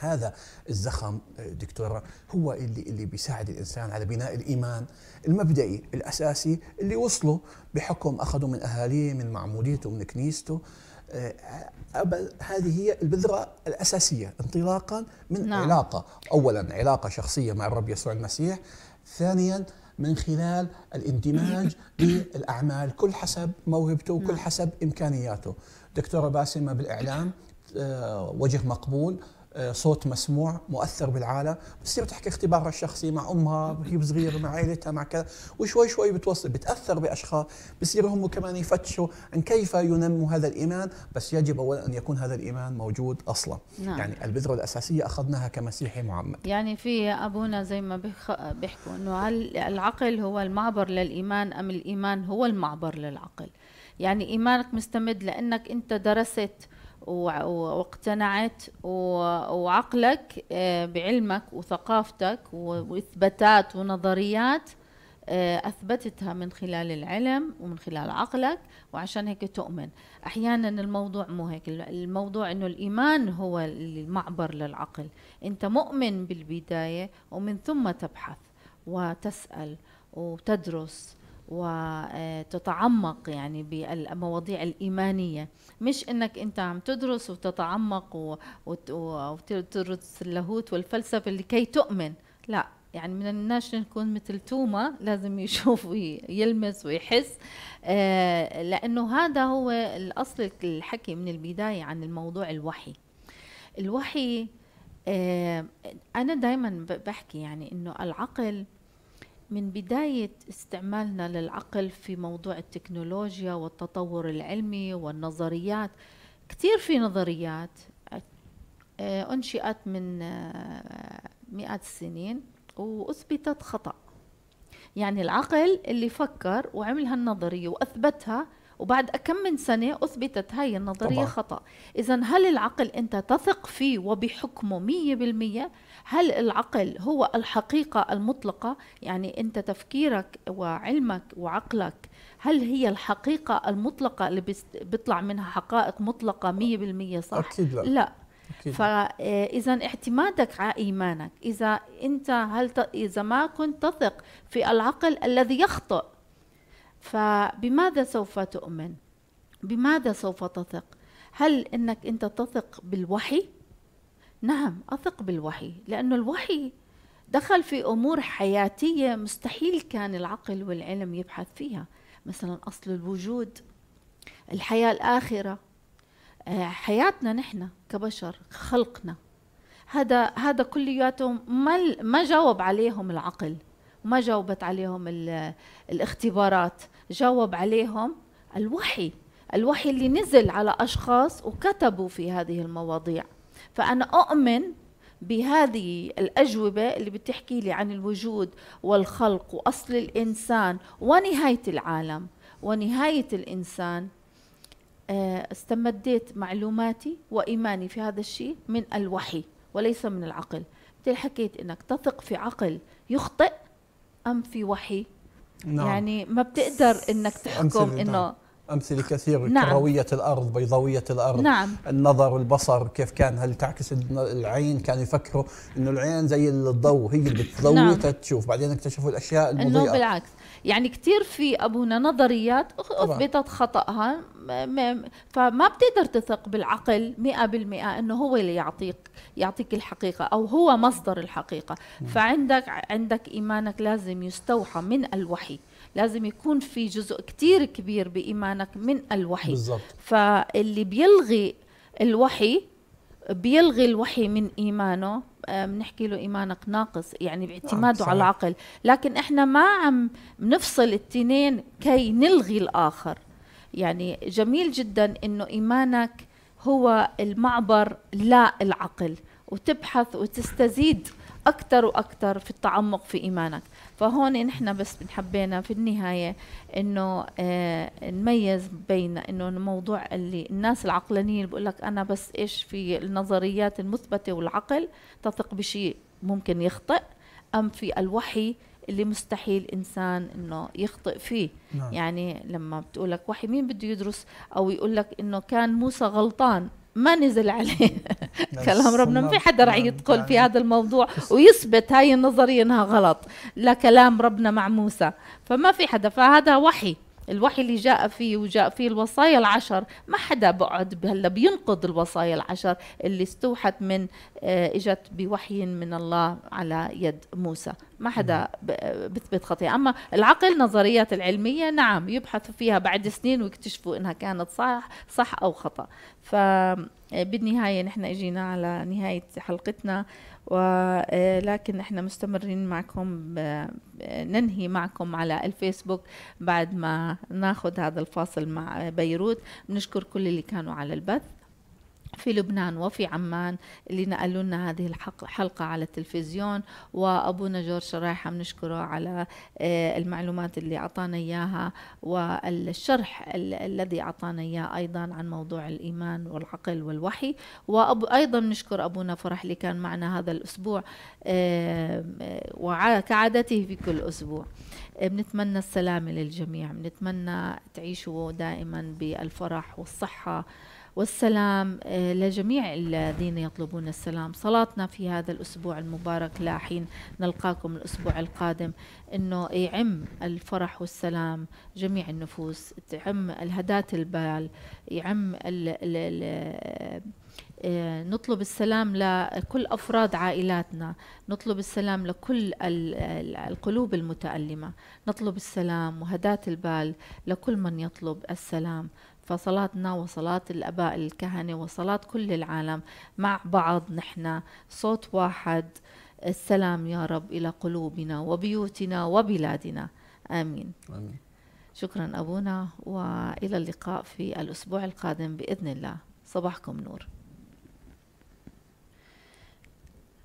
هذا الزخم آه، دكتورة هو اللي اللي بيساعد الانسان على بناء الايمان المبدئي الاساسي اللي وصله بحكم اخذه من اهاليه من معموديته من كنيسته آه، هذه هي البذرة الأساسية انطلاقا من نعم. علاقة أولا علاقة شخصية مع الرب يسوع المسيح ثانيا من خلال الاندماج (coughs) بالأعمال كل حسب موهبته وكل نعم. حسب إمكانياته دكتورة باسمة بالإعلام آه، وجه مقبول آه، صوت مسموع مؤثر بالعالم بتصير تحكي اختبارها الشخصي مع امها وهي صغيره مع عائلتها مع كذا وشوي شوي بتوصل بتاثر باشخاص بصير هم كمان يفتشوا عن كيف ينموا هذا الايمان بس يجب اولا ان يكون هذا الايمان موجود اصلا نعم. يعني البذره الاساسيه اخذناها كمسيحي معمد يعني في ابونا زي ما بيحكوا انه هل العقل هو المعبر للايمان ام الايمان هو المعبر للعقل يعني ايمانك مستمد لانك انت درست واقتنعت وعقلك آه، بعلمك وثقافتك واثباتات ونظريات آه، اثبتتها من خلال العلم ومن خلال عقلك وعشان هيك تؤمن احيانا الموضوع مو هيك الموضوع انه الايمان هو المعبر للعقل انت مؤمن بالبدايه ومن ثم تبحث وتسال وتدرس وتتعمق يعني بالمواضيع الإيمانية مش إنك أنت عم تدرس وتتعمق وتدرس اللاهوت والفلسفة لكي تؤمن لا يعني من الناس نكون مثل توما لازم يشوف ويلمس ويحس آه، لأنه هذا هو الأصل الحكي من البداية عن الموضوع الوحي الوحي آه، أنا دايما بحكي يعني إنه العقل من بداية استعمالنا للعقل في موضوع التكنولوجيا والتطور العلمي والنظريات كثير في نظريات آه، أنشئت من آه، مئات السنين وأثبتت خطأ يعني العقل اللي فكر وعمل هالنظرية وأثبتها وبعد كم من سنة أثبتت هاي النظرية طبعا. خطأ إذا هل العقل أنت تثق فيه وبحكمه مية بالمية هل العقل هو الحقيقة المطلقة يعني أنت تفكيرك وعلمك وعقلك هل هي الحقيقة المطلقة اللي بيطلع منها حقائق مطلقة 100% صح؟ أكيد لا, لا. فاذا آه، اعتمادك على ايمانك اذا انت هل ت... اذا ما كنت تثق في العقل الذي يخطئ فبماذا سوف تؤمن بماذا سوف تثق هل انك انت تثق بالوحي نعم أثق بالوحي لأنه الوحي دخل في أمور حياتية مستحيل كان العقل والعلم يبحث فيها مثلا أصل الوجود الحياة الآخرة آه، حياتنا نحن كبشر خلقنا هذا هذا كلياته ما ما جاوب عليهم العقل ما جاوبت عليهم الاختبارات جاوب عليهم الوحي الوحي اللي نزل على اشخاص وكتبوا في هذه المواضيع فأنا أؤمن بهذه الأجوبة اللي بتحكي لي عن الوجود والخلق وأصل الإنسان ونهاية العالم ونهاية الإنسان آه، استمديت معلوماتي وإيماني في هذا الشيء من الوحي وليس من العقل مثل حكيت إنك تثق في عقل يخطئ أم في وحي نعم. يعني ما بتقدر انك تحكم انه نعم. أمثلة كثيرة نعم. كروية الأرض بيضاوية الأرض نعم. النظر البصر كيف كان هل تعكس العين كانوا يفكروا أنه العين زي الضوء هي اللي بتضوي نعم. تشوف بعدين اكتشفوا الأشياء المضيئة أنه بالعكس يعني كثير في أبونا نظريات أثبتت خطأها فما بتقدر تثق بالعقل 100% أنه هو اللي يعطيك يعطيك الحقيقة أو هو مصدر الحقيقة نعم. فعندك عندك إيمانك لازم يستوحى من الوحي لازم يكون في جزء كتير كبير بإيمانك من الوحي بالزبط. فاللي بيلغي الوحي بيلغي الوحي من إيمانه بنحكي له ايمانك ناقص يعني باعتماده على العقل لكن احنا ما عم نفصل التنين كي نلغي الاخر يعني جميل جدا انه ايمانك هو المعبر لا العقل وتبحث وتستزيد اكثر واكثر في التعمق في ايمانك فهون نحن بس حبينا في النهايه انه آه نميز بين انه الموضوع اللي الناس العقلانيين اللي بقول لك انا بس ايش في النظريات المثبته والعقل تثق بشيء ممكن يخطئ ام في الوحي اللي مستحيل انسان انه يخطئ فيه نعم. يعني لما بتقول لك وحي مين بده يدرس او يقول لك انه كان موسى غلطان ما نزل عليه نعم، كلام ربنا ما في حدا راح يدخل في هذا الموضوع ويثبت هاي النظريه انها غلط لكلام ربنا مع موسى فما في حدا فهذا وحي الوحي اللي جاء فيه وجاء فيه الوصايا العشر ما حدا بقعد هلا بينقض الوصايا العشر اللي استوحت من آه، اجت بوحي من الله على يد موسى ما حدا نعم. بثبت خطيئة أما العقل نظريات العلمية نعم يبحثوا فيها بعد سنين ويكتشفوا إنها كانت صح صح أو خطأ فبالنهاية آه، نحن إجينا على نهاية حلقتنا ولكن آه، احنا مستمرين معكم آه، آه، ننهي معكم على الفيسبوك بعد ما ناخذ هذا الفاصل مع بيروت بنشكر كل اللي كانوا على البث في لبنان وفي عمان اللي نقلوا لنا هذه الحلقة على التلفزيون وأبونا جورج شرايحة بنشكره على آه، المعلومات اللي أعطانا إياها والشرح الذي أعطانا إياه أيضا عن موضوع الإيمان والعقل والوحي وأيضا نشكر أبونا فرح اللي كان معنا هذا الأسبوع آه، آه، وكعادته في كل أسبوع بنتمنى السلامة للجميع بنتمنى تعيشوا دائما بالفرح والصحة والسلام آه، لجميع الذين يطلبون السلام صلاتنا في هذا الأسبوع المبارك لا حين نلقاكم الأسبوع القادم أنه يعم الفرح والسلام جميع النفوس تعم الهدات البال يعم ال ال ال آه، نطلب السلام لكل افراد عائلاتنا، نطلب السلام لكل القلوب المتألمة، نطلب السلام وهداة البال لكل من يطلب السلام. فصلاتنا وصلاة الآباء الكهنة وصلاة كل العالم مع بعض نحن صوت واحد السلام يا رب إلى قلوبنا وبيوتنا وبلادنا آمين, آمين. شكرا أبونا وإلى اللقاء في الأسبوع القادم بإذن الله صباحكم نور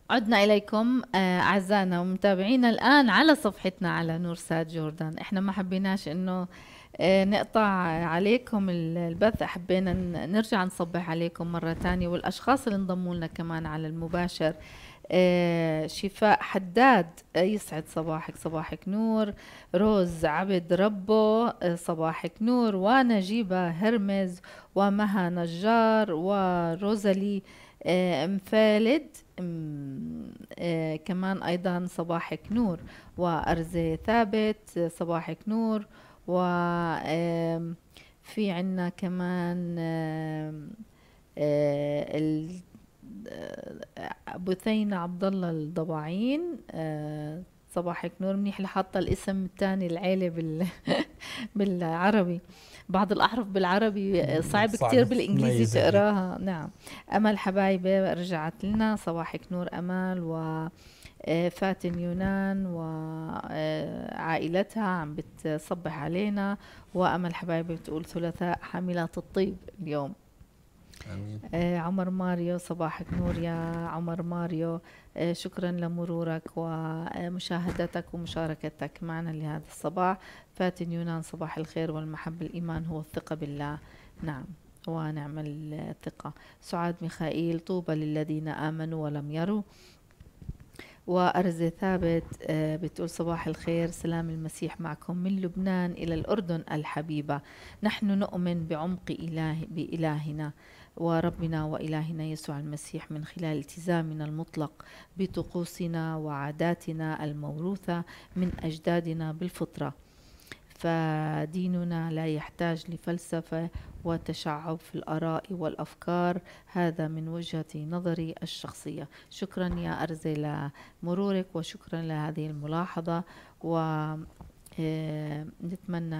عدنا إليكم آه، أعزائنا ومتابعينا الآن على صفحتنا على نور ساد جوردان إحنا ما حبيناش إنه آه، نقطع عليكم البث حبينا نرجع نصبح عليكم مرة تانية والأشخاص اللي انضموا لنا كمان على المباشر آه، شفاء حداد آه، يسعد صباحك صباحك نور روز عبد ربه صباحك نور ونجيبة هرمز ومها نجار وروزالي ام فالد كمان ايضا صباحك نور وارزي ثابت صباحك نور و في عنا كمان آه، آه، بثينة عبد الله الضبعين آه، صباحك نور منيح لحط الاسم الثاني العيله بال (laughs) بالعربي بعض الاحرف بالعربي صعب, صعب كثير بالانجليزي تقراها نعم امل حبايبي رجعت لنا صباحك نور امل و آه، فاتن يونان وعائلتها عم بتصبح علينا وأمل حبايبي بتقول ثلاثاء حاملات الطيب اليوم أمين. آه، عمر ماريو صباحك نور يا عمر ماريو آه، شكرا لمرورك ومشاهدتك ومشاركتك معنا لهذا الصباح فاتن يونان صباح الخير والمحبة الإيمان هو الثقة بالله نعم ونعم الثقة سعاد ميخائيل طوبى للذين آمنوا ولم يروا وأرزة ثابت آه، بتقول صباح الخير سلام المسيح معكم من لبنان إلى الأردن الحبيبة نحن نؤمن بعمق إله بإلهنا وربنا وإلهنا يسوع المسيح من خلال التزامنا المطلق بطقوسنا وعاداتنا الموروثة من أجدادنا بالفطرة فديننا لا يحتاج لفلسفة وتشعب في الآراء والأفكار هذا من وجهة نظري الشخصية شكرا يا أرزي لمرورك وشكرا لهذه الملاحظة ونتمنى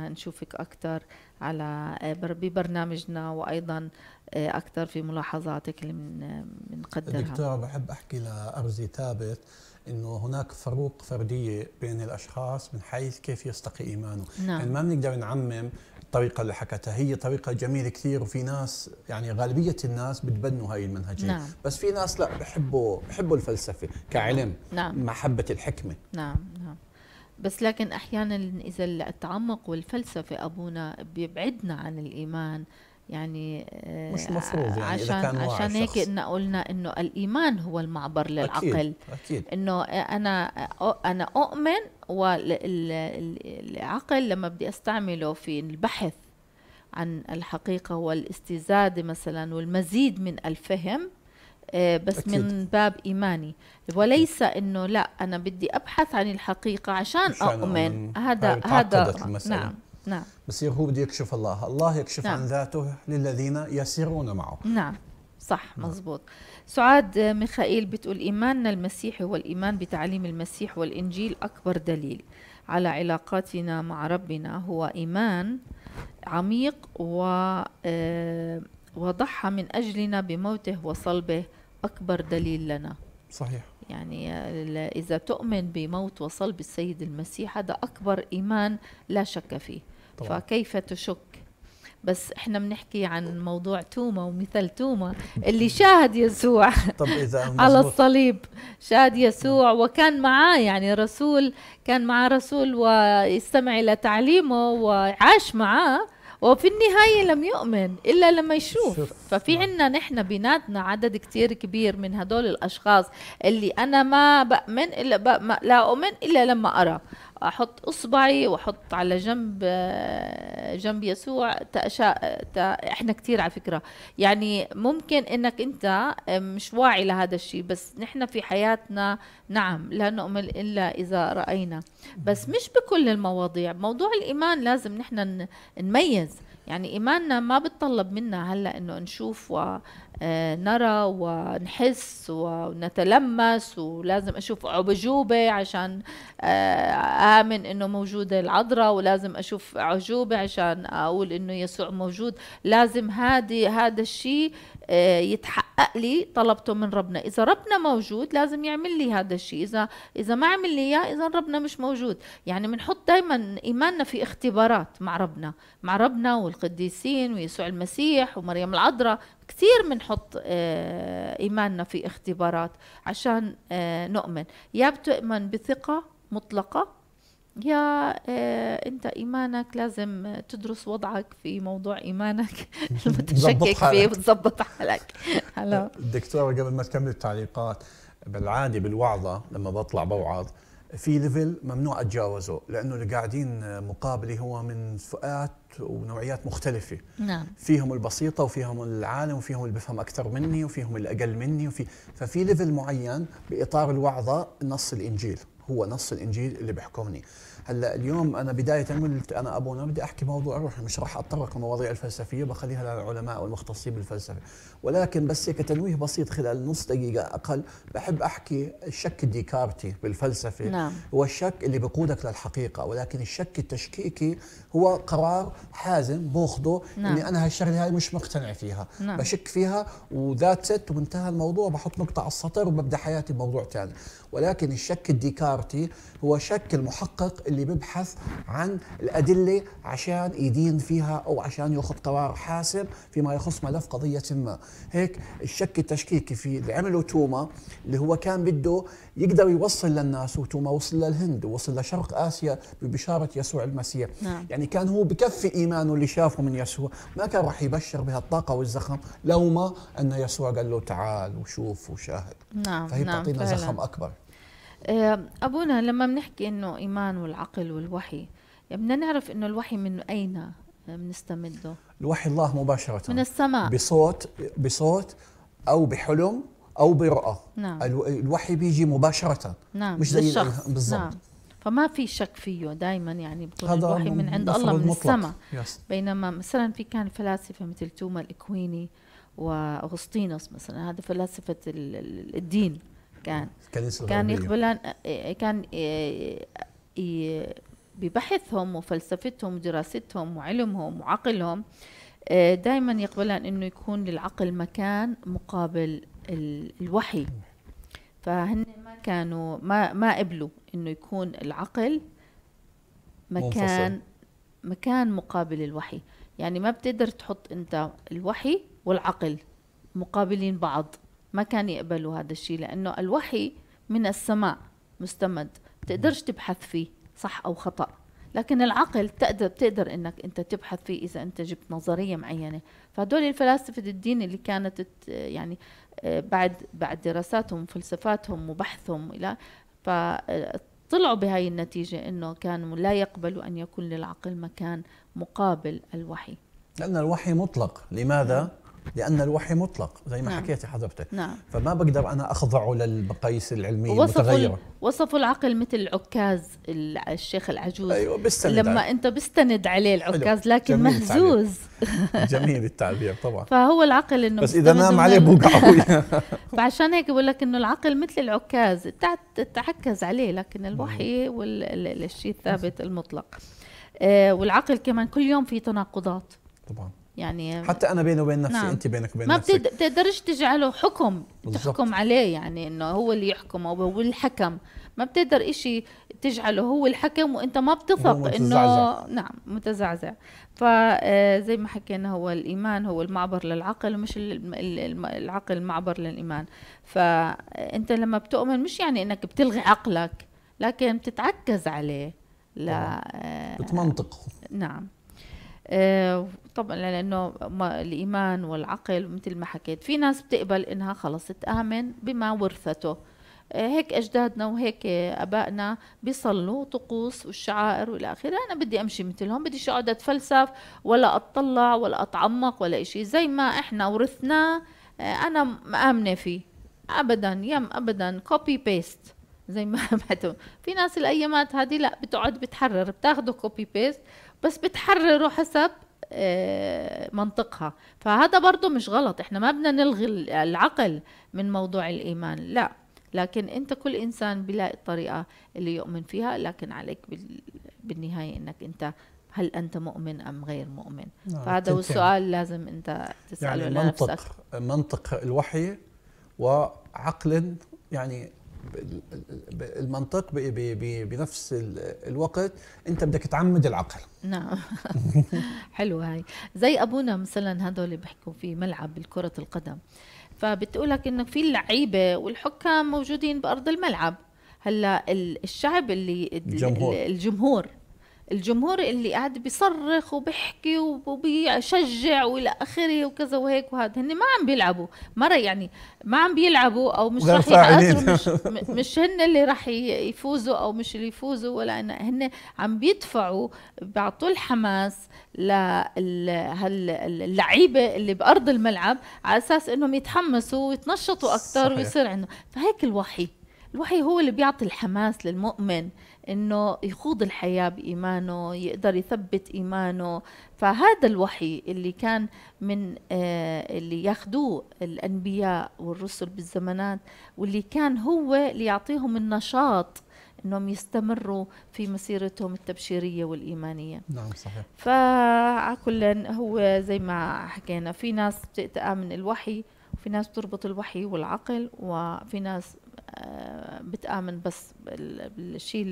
آه، نشوفك أكثر على آه، ببرنامجنا وايضا آه، اكثر في ملاحظاتك اللي بنقدرها آه، دكتور بحب احكي لارزي ثابت انه هناك فروق فرديه بين الاشخاص من حيث كيف يستقي ايمانه نعم. يعني ما بنقدر نعمم الطريقه اللي حكتها هي طريقه جميله كثير وفي ناس يعني غالبيه الناس بتبنوا هاي المنهجيه نعم. بس في ناس لا بحبوا بحبوا الفلسفه كعلم نعم. محبه الحكمه نعم نعم بس لكن احيانا اذا التعمق والفلسفه ابونا بيبعدنا عن الايمان يعني آه، مش مفروض يعني عشان إذا كان عشان هيك إن قلنا انه الايمان هو المعبر للعقل اكيد, أكيد. انه انا انا اؤمن والعقل لما بدي استعمله في البحث عن الحقيقه والاستزاده مثلا والمزيد من الفهم آه، بس أكيد. من باب إيماني وليس أنه لا أنا بدي أبحث عن الحقيقة عشان أؤمن هذا هذا نعم نعم بصير هو بده يكشف الله الله يكشف نعم. عن ذاته للذين يسيرون معه نعم صح مزبوط نعم. سعاد آه، ميخائيل بتقول إيماننا المسيحي والإيمان بتعليم المسيح والإنجيل أكبر دليل على علاقاتنا مع ربنا هو إيمان عميق و آه، وضحى من أجلنا بموته وصلبه أكبر دليل لنا صحيح يعني إذا تؤمن بموت وصلب السيد المسيح هذا أكبر إيمان لا شك فيه طبعا. فكيف تشك بس احنا بنحكي عن موضوع توما ومثل توما اللي شاهد يسوع (laughs) إذا (laughs) على الصليب شاهد يسوع وكان معاه يعني رسول كان معاه رسول ويستمع الى تعليمه وعاش معاه وفي النهاية لم يؤمن إلا لما يشوف ففي نعم. عنا نحن بناتنا عدد كتير كبير من هدول الأشخاص اللي أنا ما بأمن إلا بأمن لا أؤمن إلا لما أرى احط اصبعي واحط على جنب آه، جنب يسوع تأشاء احنا كثير على فكره يعني ممكن انك انت آه، مش واعي لهذا الشيء بس نحن في حياتنا نعم لا نؤمن الا اذا راينا بس مش بكل المواضيع موضوع الايمان لازم نحن نميز يعني إيماننا ما بتطلب منا هلأ إنه نشوف ونرى آه، ونحس ونتلمس ولازم أشوف عجوبه عشان آه، آمن إنه موجودة العذراء ولازم أشوف عجوبة عشان أقول إنه يسوع موجود لازم هذه هذا الشيء آه، يتحقق حقق لي طلبته من ربنا اذا ربنا موجود لازم يعمل لي هذا الشيء اذا اذا ما عمل لي اياه اذا ربنا مش موجود يعني بنحط دائما ايماننا في اختبارات مع ربنا مع ربنا والقديسين ويسوع المسيح ومريم العذراء كثير بنحط آه، ايماننا في اختبارات عشان آه، نؤمن يا بتؤمن بثقه مطلقه يا آه، انت ايمانك لازم تدرس وضعك في موضوع ايمانك (laughs) المتشكك فيه وتظبط حالك هلا دكتوره قبل ما تكمل التعليقات بالعاده بالوعظه لما بطلع بوعظ في ليفل ممنوع اتجاوزه لانه اللي قاعدين مقابلي هو من فئات ونوعيات مختلفه نعم فيهم البسيطه وفيهم العالم وفيهم اللي بفهم اكثر مني وفيهم الاقل مني وفي ففي ليفل معين باطار الوعظه نص الانجيل هو نص الانجيل اللي بيحكمني هلا اليوم انا بدايه قلت انا ابونا بدي احكي موضوع روحي مش راح اتطرق للمواضيع الفلسفيه بخليها للعلماء والمختصين بالفلسفه ولكن بس كتنويه بسيط خلال نص دقيقة أقل بحب أحكي الشك الديكارتي بالفلسفة نعم. هو الشك اللي بقودك للحقيقة ولكن الشك التشكيكي هو قرار حازم باخذه نعم. إني أنا هالشغلة هاي مش مقتنع فيها نعم. بشك فيها وذات ست وانتهى الموضوع بحط نقطة على السطر وببدأ حياتي بموضوع ثاني ولكن الشك الديكارتي هو شك المحقق اللي ببحث عن الأدلة عشان يدين فيها أو عشان ياخذ قرار حاسم فيما يخص ملف قضية ما هيك الشك التشكيكي في اللي عمله توما اللي هو كان بده يقدر يوصل للناس وتوما وصل للهند ووصل لشرق اسيا ببشاره يسوع المسيح نعم. يعني كان هو بكفي ايمانه اللي شافه من يسوع ما كان راح يبشر بهالطاقه والزخم لو ما ان يسوع قال له تعال وشوف وشاهد نعم فهي نعم بتعطينا زخم اكبر آه، ابونا لما بنحكي انه ايمان والعقل والوحي يعني بدنا يعني نعرف انه الوحي من اين بنستمده الوحي الله مباشرة من السماء بصوت بصوت أو بحلم أو برؤى نعم الوحي بيجي مباشرة نعم مش زي بالضبط نعم. فما في شك فيه دائما يعني بكون الوحي من عند الله من السماء بينما مثلا في كان فلاسفة مثل توما الإكويني واغسطينوس مثلا هذا فلاسفه الدين كان كان يقبلان آه، آه، كان آه، ببحثهم وفلسفتهم ودراستهم وعلمهم وعقلهم آه، دائما يقبلان انه يكون للعقل مكان مقابل الوحي فهن ما كانوا ما ما قبلوا انه يكون العقل مكان منفصل. مكان مقابل الوحي يعني ما بتقدر تحط انت الوحي والعقل مقابلين بعض ما كان يقبلوا هذا الشيء لانه الوحي من السماء مستمد تقدرش تبحث فيه صح او خطا لكن العقل تقدر بتقدر انك انت تبحث فيه اذا انت جبت نظريه معينه فهدول الفلاسفه الدين اللي كانت يعني آه، بعد بعد دراساتهم وفلسفاتهم وبحثهم الى فطلعوا آه، بهاي النتيجه انه كانوا لا يقبلوا ان يكون للعقل مكان مقابل الوحي لان الوحي مطلق لماذا نعم. لان الوحي مطلق زي ما نعم. حكيتي حضرتك نعم. فما بقدر انا اخضعه للمقاييس العلميه وصفوا المتغيره وصفوا العقل مثل العكاز الشيخ العجوز ايوه بستند لما عليه. انت بستند عليه أيوة، العكاز حلو. لكن جميل مهزوز التعبير. جميل التعبير طبعا (laughs) فهو العقل انه بس اذا نام عليه بوقع (laughs) فعشان هيك بقول لك انه العقل مثل العكاز تعكز عليه لكن الوحي والشيء الثابت المطلق آه، والعقل كمان كل يوم في تناقضات طبعا يعني حتى انا بيني وبين نفسي نعم. انت بينك وبين ما نفسك ما بتقدرش تجعله حكم بالزبط. تحكم عليه يعني انه هو اللي يحكم او هو الحكم ما بتقدر إشي تجعله هو الحكم وانت ما بتثق انه نعم متزعزع فزي آه، ما حكينا هو الايمان هو المعبر للعقل ومش العقل معبر للايمان فانت لما بتؤمن مش يعني انك بتلغي عقلك لكن بتتعكز عليه لا آه، بتمنطقه نعم آه، طبعا لانه الايمان والعقل مثل ما حكيت في ناس بتقبل انها خلص تامن بما ورثته آه، هيك اجدادنا وهيك ابائنا بيصلوا طقوس والشعائر والى اخره انا بدي امشي مثلهم بديش اقعد اتفلسف ولا اتطلع ولا اتعمق ولا شيء زي ما احنا ورثناه آه، انا مآمنه فيه ابدا يم ابدا كوبي بيست زي ما حتم. (laughs) في ناس الايامات هذه لا بتقعد بتحرر بتاخده كوبي بيست بس بتحرره حسب آه، منطقها فهذا برضو مش غلط احنا ما بدنا نلغي العقل من موضوع الإيمان لا لكن انت كل انسان بيلاقي الطريقه اللي يؤمن فيها لكن عليك بالنهايه انك انت هل انت مؤمن ام غير مؤمن نعم، فهذا هو السؤال لازم انت تساله يعني منطق لنفسك منطق الوحي وعقل يعني المنطق بنفس الوقت انت بدك تعمد العقل نعم (laughs) حلو هاي زي ابونا مثلا هدول اللي بيحكوا في ملعب كره القدم فبتقولك انه في اللعيبه والحكام موجودين بارض الملعب هلا الشعب اللي الجمهور, الجمهور الجمهور اللي قاعد بيصرخ وبيحكي وبيشجع والى اخره وكذا وهيك وهذا هن ما عم بيلعبوا مره يعني ما عم بيلعبوا او مش رح مش, مش هن اللي رح يفوزوا او مش اللي يفوزوا ولا أنا هن عم بيدفعوا بيعطوا الحماس للعيبه اللي بارض الملعب على اساس انهم يتحمسوا ويتنشطوا اكثر ويصير عندهم فهيك الوحي الوحي هو اللي بيعطي الحماس للمؤمن انه يخوض الحياه بايمانه يقدر يثبت ايمانه فهذا الوحي اللي كان من آه، اللي ياخذوه الانبياء والرسل بالزمانات واللي كان هو اللي يعطيهم النشاط انهم يستمروا في مسيرتهم التبشيريه والايمانيه نعم صحيح كل هو زي ما حكينا في ناس بتامن الوحي في ناس بتربط الوحي والعقل وفي ناس آه، بتآمن بس بالشيء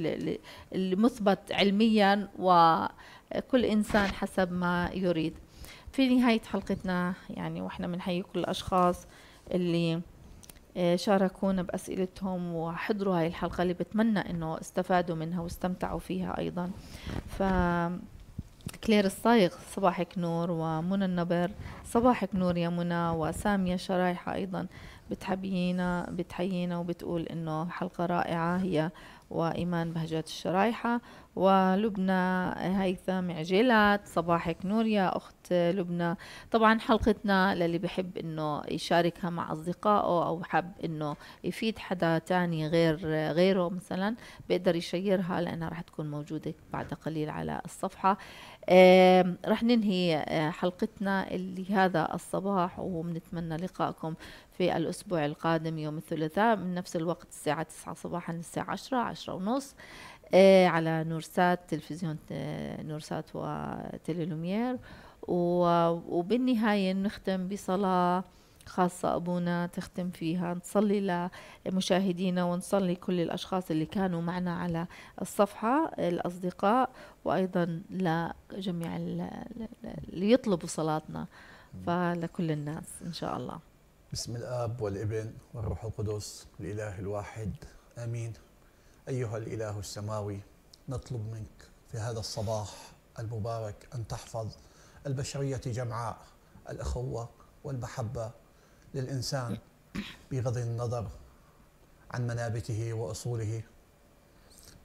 المثبت علميا وكل إنسان حسب ما يريد في نهاية حلقتنا يعني وإحنا بنحيي كل الأشخاص اللي آه، شاركونا بأسئلتهم وحضروا هاي الحلقة اللي بتمنى إنه استفادوا منها واستمتعوا فيها أيضا ف كلير الصايغ صباحك نور ومنى النبر صباحك نور يا منى وسامية شرايحة أيضا بتحبينا بتحيينا وبتقول إنه حلقة رائعة هي وإيمان بهجات الشرايحة ولبنى هيثم عجيلات صباحك نور يا أخت لبنى طبعا حلقتنا للي بحب أنه يشاركها مع أصدقائه أو حب أنه يفيد حدا تاني غير غيره مثلا بيقدر يشيرها لأنها رح تكون موجودة بعد قليل على الصفحة رح ننهي آه، حلقتنا اللي هذا الصباح وبنتمنى لقائكم في الأسبوع القادم يوم الثلاثاء من نفس الوقت الساعة 9 صباحا الساعه 10 10 ونص إيه، على نورسات تلفزيون آه، نورسات لومير وبالنهاية نختم بصلاة خاصة أبونا تختم فيها نصلي لمشاهدينا ونصلي كل الأشخاص اللي كانوا معنا على الصفحة الأصدقاء وأيضا لجميع اللي يطلبوا صلاتنا فلكل الناس إن شاء الله بسم الآب والابن والروح القدس الإله الواحد آمين أيها الإله السماوي نطلب منك في هذا الصباح المبارك أن تحفظ البشرية جمعاء الأخوة والمحبة للإنسان بغض النظر عن منابته وأصوله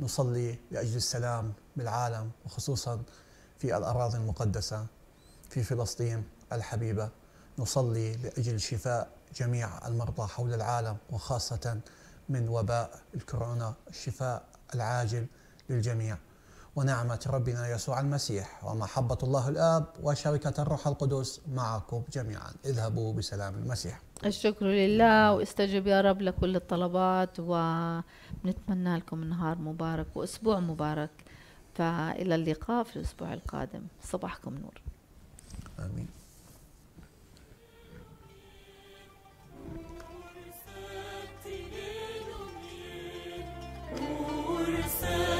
نصلي لأجل السلام بالعالم وخصوصا في الأراضي المقدسة في فلسطين الحبيبة نصلي لأجل شفاء جميع المرضى حول العالم وخاصة من وباء الكورونا الشفاء العاجل للجميع ونعمة ربنا يسوع المسيح ومحبة الله الآب وشركة الروح القدس معكم جميعا اذهبوا بسلام المسيح الشكر لله واستجب يا رب لكل الطلبات ونتمنى لكم نهار مبارك وأسبوع مبارك فإلى اللقاء في الأسبوع القادم صباحكم نور آمين pur